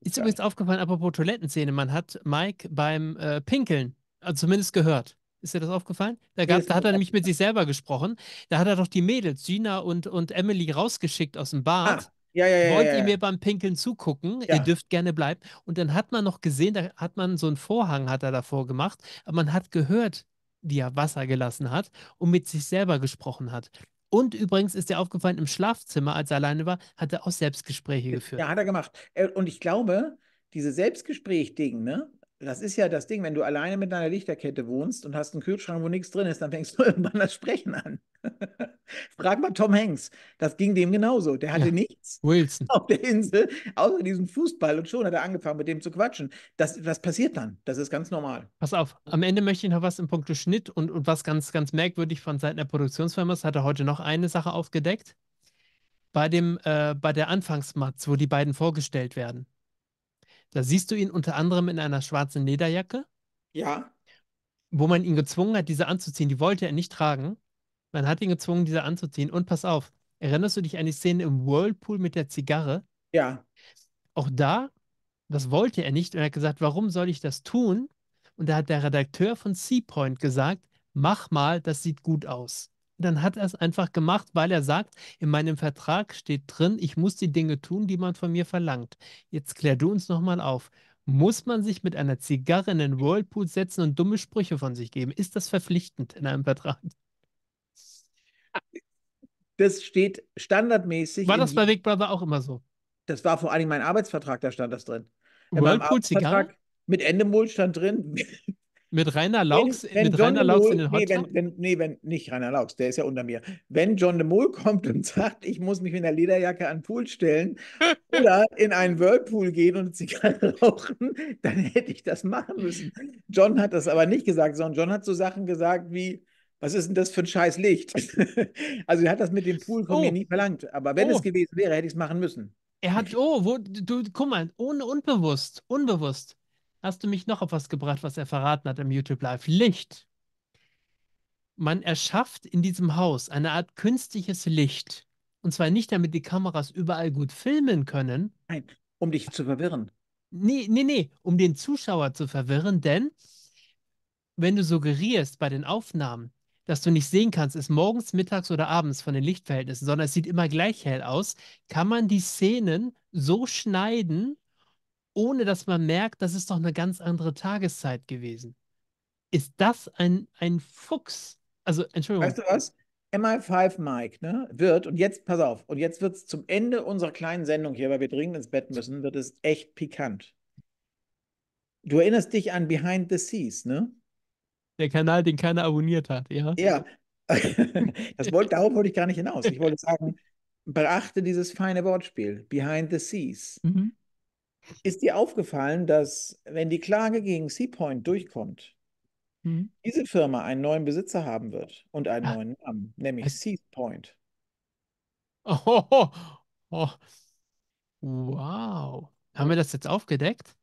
ist ja. übrigens aufgefallen, apropos Toilettenszene, man hat Mike beim äh, Pinkeln, also zumindest gehört. Ist dir das aufgefallen? Da, gab, da, hat er nämlich mit sich selber gesprochen. Da hat er doch die Mädels, Gina und, und Emily, rausgeschickt aus dem ah, Bad. Ah, ja, ja, ja, Wollt ja, ja. ihr mir beim Pinkeln zugucken? Ja. Ihr dürft gerne bleiben. Und dann hat man noch gesehen, da hat man so einen Vorhang hat er davor gemacht, aber man hat gehört, wie er Wasser gelassen hat und mit sich selber gesprochen hat. Und übrigens ist dir aufgefallen, im Schlafzimmer, als er alleine war, hat er auch Selbstgespräche geführt. Ja, hat er gemacht. Äh, und ich glaube, diese Selbstgespräch-Ding, ne, das ist ja das Ding, wenn du alleine mit deiner Lichterkette wohnst und hast einen Kühlschrank, wo nichts drin ist, dann fängst du irgendwann das Sprechen an. Frag mal Tom Hanks. Das ging dem genauso. Der hatte ja. nichts Wilson. auf der Insel, außer diesem Fußball. Und schon hat er angefangen, mit dem zu quatschen. Das, das passiert dann. Das ist ganz normal. Pass auf, am Ende möchte ich noch was im Punkt Schnitt und, und was ganz, ganz merkwürdig von Seiten der Produktionsfirma ist, hat er heute noch eine Sache aufgedeckt. Bei, dem, äh, bei der Anfangsmatz, wo die beiden vorgestellt werden. Da siehst du ihn unter anderem in einer schwarzen Lederjacke. Ja. Wo man ihn gezwungen hat, diese anzuziehen. Die wollte er nicht tragen. Man hat ihn gezwungen, diese anzuziehen. Und pass auf, erinnerst du dich an die Szene im Whirlpool mit der Zigarre? Ja. Auch da, das wollte er nicht. Und er hat gesagt, warum soll ich das tun? Und da hat der Redakteur von Seapoint gesagt, mach mal, das sieht gut aus dann hat er es einfach gemacht, weil er sagt, in meinem Vertrag steht drin, ich muss die Dinge tun, die man von mir verlangt. Jetzt klär du uns nochmal auf. Muss man sich mit einer Zigarre in den Whirlpool setzen und dumme Sprüche von sich geben? Ist das verpflichtend in einem Vertrag? Das steht standardmäßig. War das bei Big Brother auch immer so? Das war vor allem mein Arbeitsvertrag, da stand das drin. In Whirlpool Zigarre? Mit Endemol stand drin, mit Rainer Laux, wenn, wenn mit Rainer Laux Mol, in den Hot nee, wenn, wenn, nee, wenn nicht Rainer Laux, der ist ja unter mir. Wenn John de Mol kommt und sagt, ich muss mich mit einer Lederjacke an den Pool stellen oder in einen Whirlpool gehen und Zigarre rauchen, dann hätte ich das machen müssen. John hat das aber nicht gesagt, sondern John hat so Sachen gesagt wie, was ist denn das für ein scheiß Licht? also er hat das mit dem Pool von oh. mir nie verlangt. Aber wenn oh. es gewesen wäre, hätte ich es machen müssen. Er hat, oh, wo, du, guck mal, ohne unbewusst, unbewusst hast du mich noch auf was gebracht, was er verraten hat im YouTube Live. Licht. Man erschafft in diesem Haus eine Art künstliches Licht. Und zwar nicht, damit die Kameras überall gut filmen können. Nein, um dich zu verwirren. Nee, nee, nee, um den Zuschauer zu verwirren, denn wenn du suggerierst bei den Aufnahmen, dass du nicht sehen kannst, ist morgens, mittags oder abends von den Lichtverhältnissen, sondern es sieht immer gleich hell aus, kann man die Szenen so schneiden, ohne dass man merkt, das ist doch eine ganz andere Tageszeit gewesen. Ist das ein, ein Fuchs? Also, Entschuldigung. Weißt du was? MI5 Mike ne, wird, und jetzt, pass auf, und jetzt wird es zum Ende unserer kleinen Sendung hier, weil wir dringend ins Bett müssen, wird es echt pikant. Du erinnerst dich an Behind the Seas, ne? Der Kanal, den keiner abonniert hat, ja? Ja. das wollte, darauf wollte ich gar nicht hinaus. Ich wollte sagen, beachte dieses feine Wortspiel, Behind the Seas. Mhm. Ist dir aufgefallen, dass wenn die Klage gegen Seapoint durchkommt, hm? diese Firma einen neuen Besitzer haben wird und einen ah. neuen Namen, nämlich Seapoint? Oh, oh, oh, Wow. Haben wir das jetzt aufgedeckt?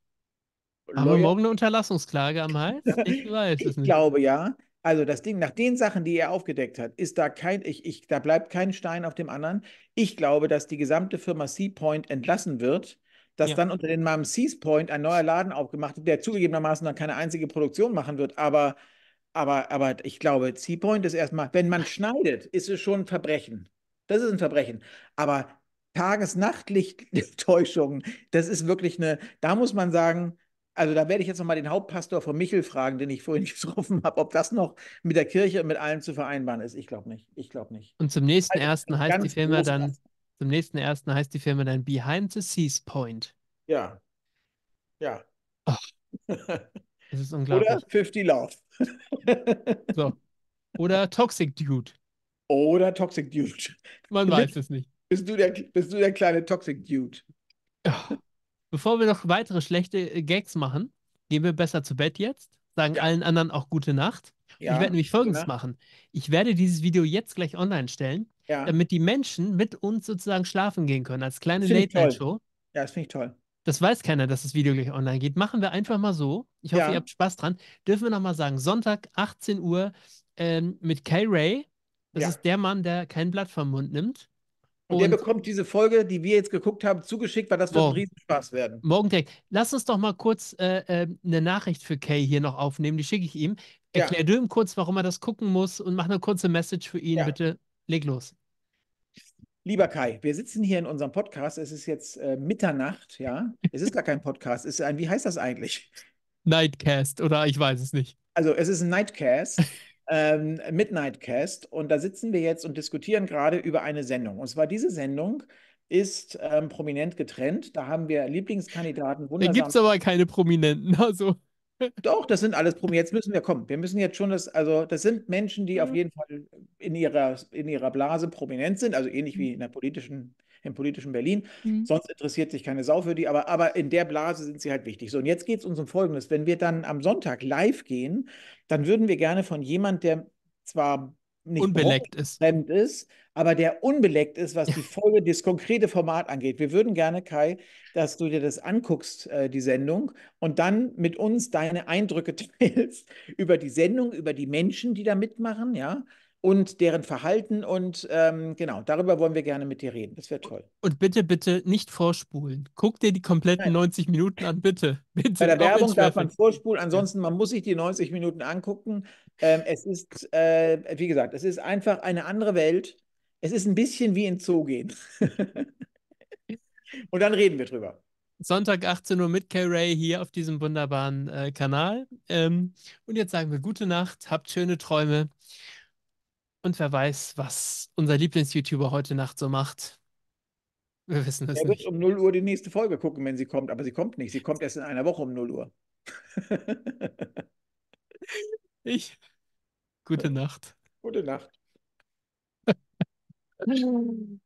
Haben wir morgen eine Unterlassungsklage am Hals? Ich weiß ich es nicht. Ich glaube ja. Also das Ding, nach den Sachen, die er aufgedeckt hat, ist da kein, ich, ich, da bleibt kein Stein auf dem anderen. Ich glaube, dass die gesamte Firma Seapoint entlassen wird dass ja. dann unter den Namen Seas Point ein neuer Laden aufgemacht wird, der zugegebenermaßen dann keine einzige Produktion machen wird. Aber, aber, aber ich glaube, Sea Point ist erstmal, wenn man schneidet, ist es schon ein Verbrechen. Das ist ein Verbrechen. Aber tages Tagesnachtlichttäuschungen, das ist wirklich eine, da muss man sagen, also da werde ich jetzt nochmal den Hauptpastor von Michel fragen, den ich vorhin getroffen habe, ob das noch mit der Kirche und mit allem zu vereinbaren ist. Ich glaube nicht. Ich glaube nicht. Und zum nächsten also, ersten heißt die Firma dann zum nächsten ersten heißt die Firma dann Behind the Seas Point. Ja. Ja. Es ist unglaublich. Oder 50 Love. so. Oder Toxic Dude. Oder Toxic Dude. Man weiß es nicht. Bist du der, bist du der kleine Toxic Dude? Bevor wir noch weitere schlechte äh, Gags machen, gehen wir besser zu Bett jetzt, sagen ja. allen anderen auch gute Nacht. Ja, ich werde nämlich folgendes ja. machen. Ich werde dieses Video jetzt gleich online stellen ja. damit die Menschen mit uns sozusagen schlafen gehen können, als kleine Late-Night-Show. Ja, das finde ich toll. Das weiß keiner, dass das Video gleich online geht. Machen wir einfach mal so. Ich hoffe, ja. ihr habt Spaß dran. Dürfen wir nochmal sagen, Sonntag, 18 Uhr ähm, mit Kay Ray. Das ja. ist der Mann, der kein Blatt vom Mund nimmt. Und, und, der bekommt diese Folge, die wir jetzt geguckt haben, zugeschickt, weil das wird oh. ein Riesenspaß werden. Morgen direkt. Lass uns doch mal kurz äh, äh, eine Nachricht für Kay hier noch aufnehmen. Die schicke ich ihm. Erklär ja. ihm kurz, warum er das gucken muss und mach eine kurze Message für ihn, ja. bitte. Leg los. Lieber Kai, wir sitzen hier in unserem Podcast. Es ist jetzt äh, Mitternacht, ja. Es ist gar kein Podcast. Es ist ein, wie heißt das eigentlich? Nightcast oder ich weiß es nicht. Also es ist ein Nightcast. ähm, Midnightcast und da sitzen wir jetzt und diskutieren gerade über eine Sendung. Und zwar diese Sendung ist ähm, prominent getrennt. Da haben wir Lieblingskandidaten. Da gibt es aber keine Prominenten. Also. Doch, das sind alles Promis. Jetzt müssen wir kommen. Wir müssen jetzt schon das, also das sind Menschen, die mhm. auf jeden Fall in ihrer, in ihrer Blase prominent sind, also ähnlich wie mhm. in der politischen, im politischen Berlin. Mhm. Sonst interessiert sich keine Sau für die, aber, aber in der Blase sind sie halt wichtig. So, und jetzt geht es uns um Folgendes. Wenn wir dann am Sonntag live gehen, dann würden wir gerne von jemandem, der zwar nicht unbeleckt ist. ist, aber der unbeleckt ist, was die Folge, das konkrete Format angeht. Wir würden gerne, Kai, dass du dir das anguckst, äh, die Sendung, und dann mit uns deine Eindrücke teilst über die Sendung, über die Menschen, die da mitmachen, ja und deren Verhalten und ähm, genau, darüber wollen wir gerne mit dir reden. Das wäre toll. Und bitte, bitte nicht vorspulen. Guck dir die kompletten Nein. 90 Minuten an, bitte. bitte. Bei der Werbung darf man vorspulen, ansonsten man muss sich die 90 Minuten angucken. Ähm, es ist, äh, wie gesagt, es ist einfach eine andere Welt es ist ein bisschen wie in Zoo gehen. Und dann reden wir drüber. Sonntag 18 Uhr mit Kay ray hier auf diesem wunderbaren äh, Kanal. Ähm, und jetzt sagen wir gute Nacht, habt schöne Träume. Und wer weiß, was unser Lieblings-YouTuber heute Nacht so macht. Wir wissen es nicht. Er wird um 0 Uhr die nächste Folge gucken, wenn sie kommt. Aber sie kommt nicht. Sie kommt erst in einer Woche um 0 Uhr. ich. Gute Nacht. Gute Nacht. 嗯。